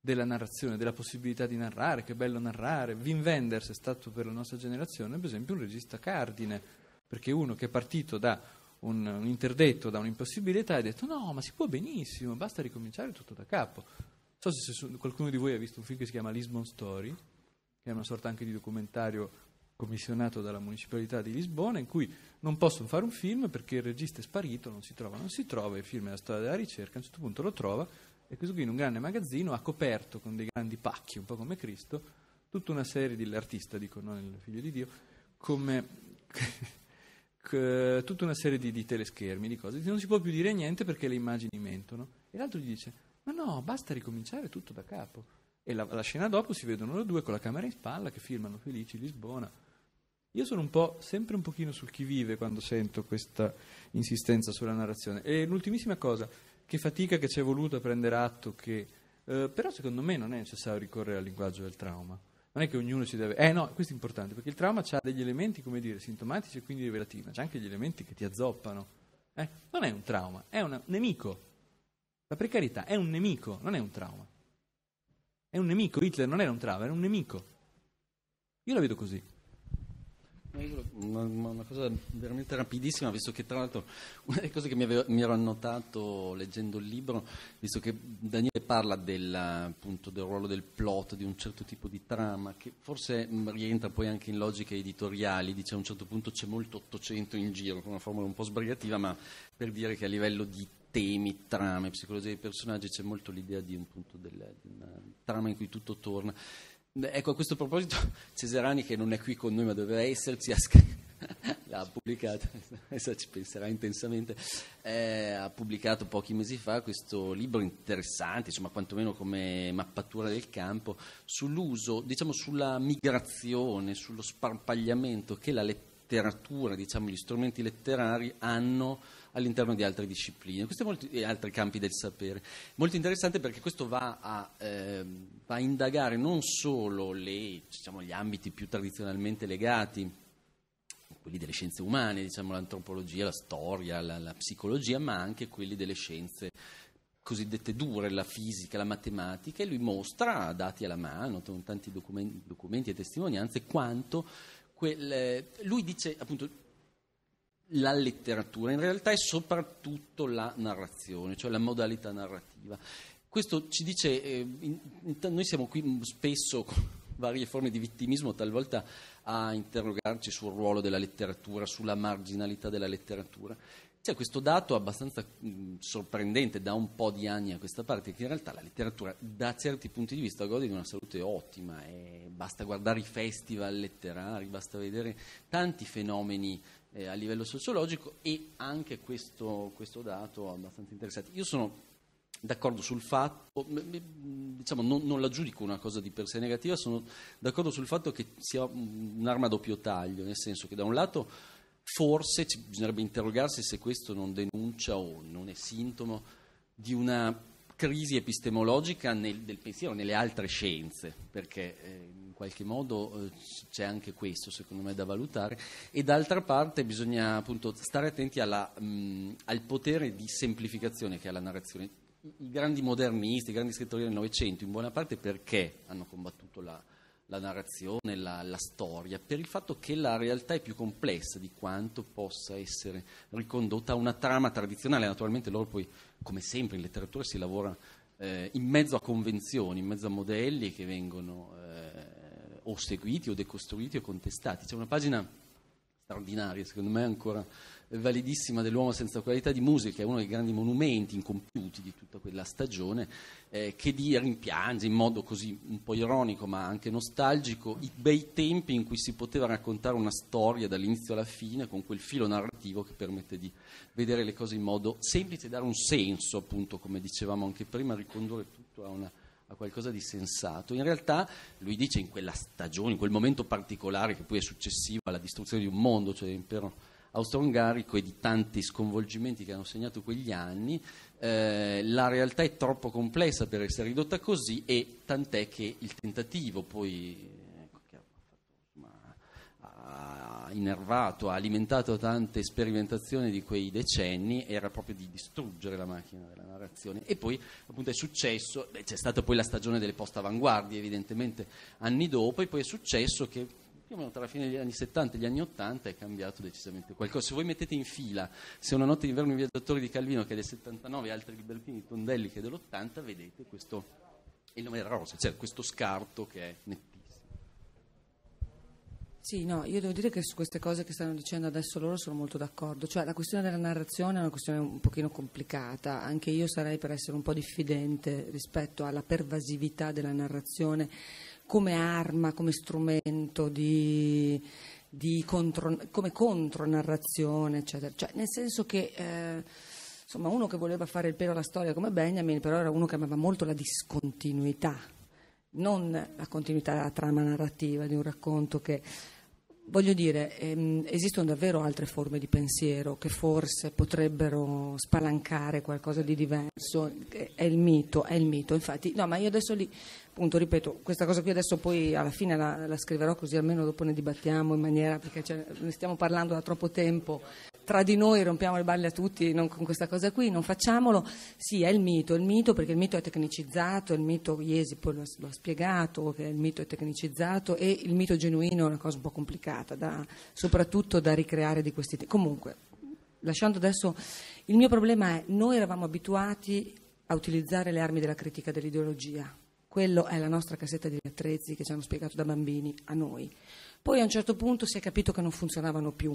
della narrazione, della possibilità di narrare, che bello narrare. Wim Wenders è stato per la nostra generazione, per esempio, un regista cardine, perché uno che è partito da un, un interdetto da un'impossibilità e ha detto no, ma si può benissimo, basta ricominciare tutto da capo. Non so se, qualcuno di voi ha visto un film che si chiama Lisbon Story, che è una sorta anche di documentario commissionato dalla municipalità di Lisbona, in cui non possono fare un film perché il regista è sparito, non si trova, non si trova, il film è la storia della ricerca, a un certo punto lo trova e questo qui in un grande magazzino ha coperto con dei grandi pacchi, un po' come Cristo, tutta una serie dell'artista, dico, non il figlio di Dio, come tutta una serie di, di teleschermi, di cose. Non si può più dire niente perché le immagini mentono. E l'altro gli dice, ma no, basta ricominciare tutto da capo. E la, la scena dopo si vedono loro due con la camera in spalla che firmano felici Lisbona. Io sono un po', sempre un pochino sul chi vive quando sento questa insistenza sulla narrazione. E l'ultimissima cosa, che fatica che ci è a prendere atto che... Eh, però secondo me non è necessario ricorrere al linguaggio del trauma non è che ognuno si deve... Eh no, questo è importante, perché il trauma ha degli elementi, come dire, sintomatici e quindi rivelativi, ma c'è anche gli elementi che ti azzoppano. Eh? Non è un trauma, è un nemico. La precarietà è un nemico, non è un trauma. È un nemico, Hitler non era un trauma, era un nemico. Io la vedo così. Una, una, cosa veramente rapidissima, visto che tra l'altro una delle cose che mi, avevo, mi ero annotato leggendo il libro, visto che Daniele parla del, appunto, del ruolo del plot, di un certo tipo di trama, che forse mm, rientra poi anche in logiche editoriali, dice a un certo punto c'è molto 800 in giro, con una formula un po' sbrigativa, ma per dire che a livello di temi, trame, psicologia dei personaggi c'è molto l'idea di, appunto, del, di una trama in cui tutto torna. Ecco, a questo proposito, (laughs) Cesarani, che non è qui con noi ma doveva esserci, ha scritto (laughs) l'ha pubblicato, (laughs) ci penserà intensamente, eh, ha pubblicato pochi mesi fa questo libro interessante, insomma quantomeno come mappatura del campo, sull'uso, diciamo sulla migrazione, sullo sparpagliamento che la letteratura, diciamo gli strumenti letterari hanno all'interno di altre discipline molto, e altri campi del sapere. Molto interessante perché questo va a, eh, va a indagare non solo le, diciamo, gli ambiti più tradizionalmente legati, quelli delle scienze umane, diciamo, l'antropologia, la storia, la, la psicologia, ma anche quelli delle scienze cosiddette dure, la fisica, la matematica, e lui mostra, dati alla mano, tanti documenti, documenti e testimonianze, quanto quel, eh, lui dice appunto la letteratura, in realtà è soprattutto la narrazione, cioè la modalità narrativa. Questo ci dice, eh, in, in, noi siamo qui spesso con (laughs) varie forme di vittimismo talvolta a interrogarci sul ruolo della letteratura, sulla marginalità della letteratura. C'è questo dato abbastanza mh, mm, sorprendente da un po' di anni a questa parte, che in realtà la letteratura da certi punti di vista gode di una salute ottima, eh, basta guardare i festival letterari, basta vedere tanti fenomeni eh, a livello sociologico e anche questo, questo dato abbastanza interessante. Io sono d'accordo sul fatto, diciamo non, non, la giudico una cosa di per sé negativa, sono d'accordo sul fatto che sia un'arma a doppio taglio, nel senso che da un lato forse bisognerebbe interrogarsi se questo non denuncia o non è sintomo di una crisi epistemologica nel, del pensiero nelle altre scienze, perché eh, qualche modo eh, c'è anche questo secondo me da valutare e d'altra parte bisogna appunto stare attenti alla, mh, mm, al potere di semplificazione che ha la narrazione. I grandi modernisti, i grandi scrittori del Novecento in buona parte perché hanno combattuto la, la narrazione, la, la, storia, per il fatto che la realtà è più complessa di quanto possa essere ricondotta a una trama tradizionale. Naturalmente loro poi, come sempre in letteratura, si lavora eh, in mezzo a convenzioni, in mezzo a modelli che vengono... Eh, o seguiti o decostruiti o contestati. C'è una pagina straordinaria, secondo me ancora validissima dell'uomo senza qualità di musica, che è uno dei grandi monumenti incompiuti di tutta quella stagione, eh, che di rimpiange in modo così un po' ironico ma anche nostalgico i bei tempi in cui si poteva raccontare una storia dall'inizio alla fine con quel filo narrativo che permette di vedere le cose in modo semplice, e dare un senso appunto, come dicevamo anche prima, ricondurre tutto a una a qualcosa di sensato. In realtà lui dice in quella stagione, in quel momento particolare che poi è successivo alla distruzione di un mondo, cioè dell'impero austro-ungarico e di tanti sconvolgimenti che hanno segnato quegli anni, eh, la realtà è troppo complessa per essere ridotta così e tant'è che il tentativo poi innervato, ha alimentato tante sperimentazioni di quei decenni era proprio di distruggere la macchina della narrazione. E poi appunto è successo, beh, c'è stata poi la stagione delle post-avanguardie evidentemente anni dopo, e poi è successo che più o meno tra la fine degli anni 70 e gli anni 80 è cambiato decisamente qualcosa. Se voi mettete in fila Se una notte d'inverno i viaggiatori di Calvino che è del 79 e altri di Tondelli che è dell'80, vedete questo, il nome era rosa, cioè questo scarto che è sì, no, io devo dire che su queste cose che stanno dicendo adesso loro sono molto d'accordo, cioè la questione della narrazione è una questione un pochino complicata, anche io sarei per essere un po' diffidente rispetto alla pervasività della narrazione come arma, come strumento di, di contro, come contronarrazione, eccetera, cioè, nel senso che... Eh, insomma, uno che voleva fare il pelo alla storia come Benjamin, però era uno che amava molto la discontinuità, non la continuità della trama narrativa di un racconto che Voglio dire, ehm, esistono davvero altre forme di pensiero che forse potrebbero spalancare qualcosa di diverso, è il mito, è il mito, infatti, no, ma io adesso lì, appunto, ripeto, questa cosa qui adesso poi alla fine la, la scriverò così almeno dopo ne dibattiamo in maniera, perché ce, cioè, ne stiamo parlando da troppo tempo tra di noi rompiamo le balle a tutti non con questa cosa qui, non facciamolo. Sì, è il mito, il mito perché il mito è tecnicizzato, il mito Iesi poi lo, lo ha spiegato, che il mito è tecnicizzato e il mito genuino è una cosa un po' complicata, da, soprattutto da ricreare di questi tempi. Comunque, lasciando adesso, il mio problema è noi eravamo abituati a utilizzare le armi della critica dell'ideologia. Quello è la nostra cassetta di attrezzi che ci hanno spiegato da bambini a noi. Poi a un certo punto si è capito che non funzionavano più,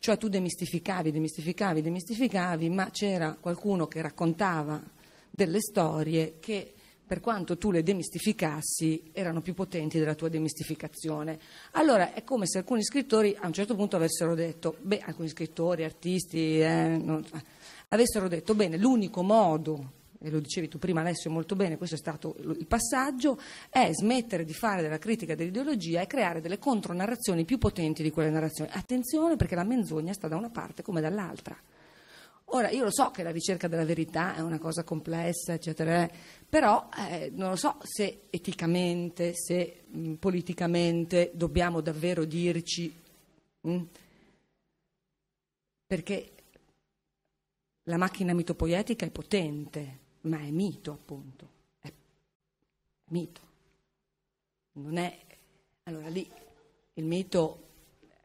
cioè tu demistificavi, demistificavi, demistificavi, ma c'era qualcuno che raccontava delle storie che per quanto tu le demistificassi, erano più potenti della tua demistificazione. Allora è come se alcuni scrittori a un certo punto avessero detto, beh, alcuni scrittori, artisti, eh, non, avessero detto, bene, l'unico modo e lo dicevi tu prima Alessio molto bene, questo è stato il passaggio, è smettere di fare della critica dell'ideologia e creare delle contronarrazioni più potenti di quelle narrazioni. Attenzione perché la menzogna sta da una parte come dall'altra. Ora, io lo so che la ricerca della verità è una cosa complessa, eccetera, eh, però eh, non lo so se eticamente, se mh, politicamente dobbiamo davvero dirci, mh, perché la macchina mitopoietica è potente, ma è mito appunto, è mito. Non è... Allora lì il mito,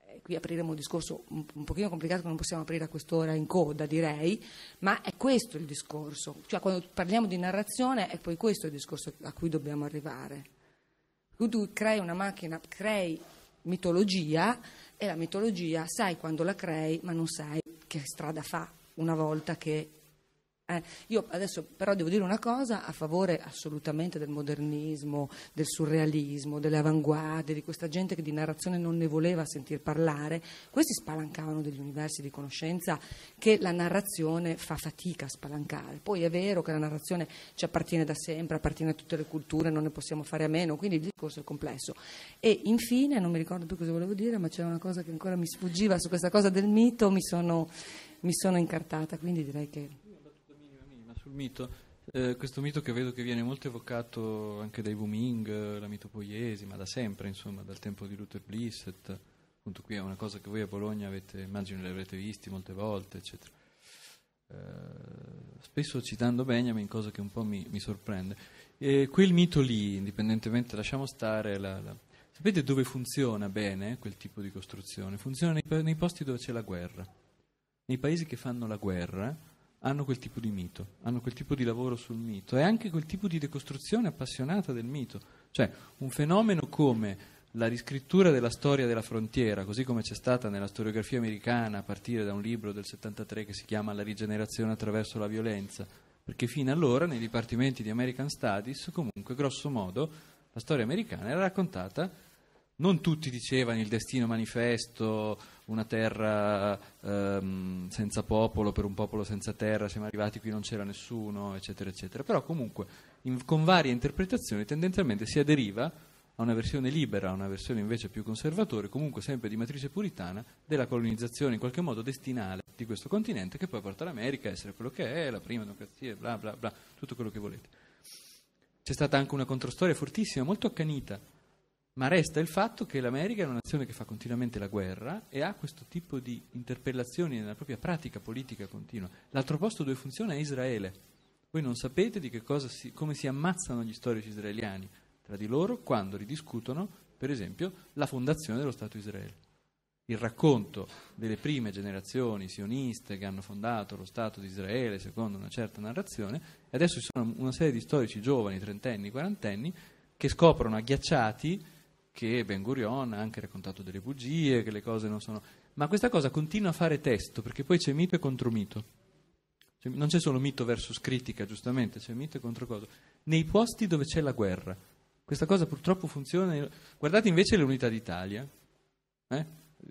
eh, qui apriremo un discorso un, un pochino complicato che non possiamo aprire a quest'ora in coda direi, ma è questo il discorso, cioè quando parliamo di narrazione è poi questo il discorso a cui dobbiamo arrivare. Tu crei una macchina, crei mitologia e la mitologia sai quando la crei ma non sai che strada fa una volta che eh, io adesso però devo dire una cosa a favore assolutamente del modernismo, del surrealismo, delle avanguardie, di questa gente che di narrazione non ne voleva sentir parlare. Questi spalancavano degli universi di conoscenza che la narrazione fa fatica a spalancare. Poi è vero che la narrazione ci appartiene da sempre, appartiene a tutte le culture, non ne possiamo fare a meno, quindi il discorso è complesso. E infine, non mi ricordo più cosa volevo dire, ma c'era una cosa che ancora mi sfuggiva su questa cosa del mito, mi sono, mi sono incartata, quindi direi che sul mito. Eh, questo mito che vedo che viene molto evocato anche dai Booming, la mitopoiesi, ma da sempre, insomma, dal tempo di Luther Blissett. Appunto, qui è una cosa che voi a Bologna avete, immagino, le avrete visti molte volte, eccetera. Eh, spesso citando Benjamin, cosa che un po' mi, mi sorprende. E quel mito lì, indipendentemente, lasciamo stare la, la... Sapete dove funziona bene quel tipo di costruzione? Funziona nei, nei posti dove c'è la guerra. Nei paesi che fanno la guerra, hanno quel tipo di mito, hanno quel tipo di lavoro sul mito e anche quel tipo di decostruzione appassionata del mito. Cioè un fenomeno come la riscrittura della storia della frontiera, così come c'è stata nella storiografia americana a partire da un libro del 73 che si chiama La rigenerazione attraverso la violenza, perché fino allora nei dipartimenti di American Studies comunque grosso modo la storia americana era raccontata non tutti dicevano il destino manifesto una terra ehm, senza popolo, per un popolo senza terra, siamo arrivati qui non c'era nessuno, eccetera, eccetera. Però comunque in, con varie interpretazioni tendenzialmente si aderiva a una versione libera, a una versione invece più conservatore, comunque sempre di matrice puritana, della colonizzazione in qualche modo destinale di questo continente che poi porta l'America a essere quello che è, la prima democrazia, bla bla bla, tutto quello che volete. C'è stata anche una controstoria fortissima, molto accanita, ma resta il fatto che l'America è una nazione che fa continuamente la guerra e ha questo tipo di interpellazioni nella propria pratica politica continua. L'altro posto dove funziona è Israele. Voi non sapete di che cosa si, come si ammazzano gli storici israeliani tra di loro quando ridiscutono, per esempio, la fondazione dello Stato Israele. Il racconto delle prime generazioni sioniste che hanno fondato lo Stato di Israele secondo una certa narrazione, e adesso ci sono una serie di storici giovani, trentenni, quarantenni, che scoprono agghiacciati che Ben Gurion ha anche raccontato delle bugie, che le cose non sono... Ma questa cosa continua a fare testo, perché poi c'è mito e contromito. Cioè, non c'è solo mito versus critica, giustamente, c'è mito e contro cosa. Nei posti dove c'è la guerra. Questa cosa purtroppo funziona... Guardate invece l'unità d'Italia, eh?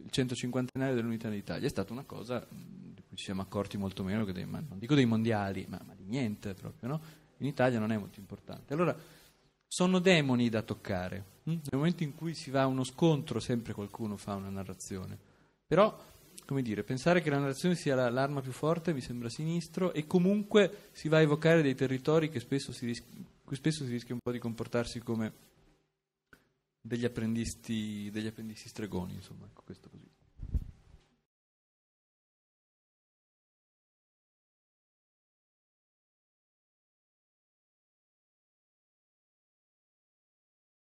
il 150 dell'unità d'Italia, è stata una cosa di cui ci siamo accorti molto meno, che dei, non dico dei mondiali, ma, ma di niente proprio, no? In Italia non è molto importante. Allora, sono demoni da toccare Mm? Nel momento in cui si va a uno scontro, sempre qualcuno fa una narrazione. Però, come dire, pensare che la narrazione sia l'arma più forte mi sembra sinistro e comunque si va a evocare dei territori che spesso si, ris- spesso si rischia un po' di comportarsi come degli apprendisti, degli apprendisti stregoni, insomma, ecco questo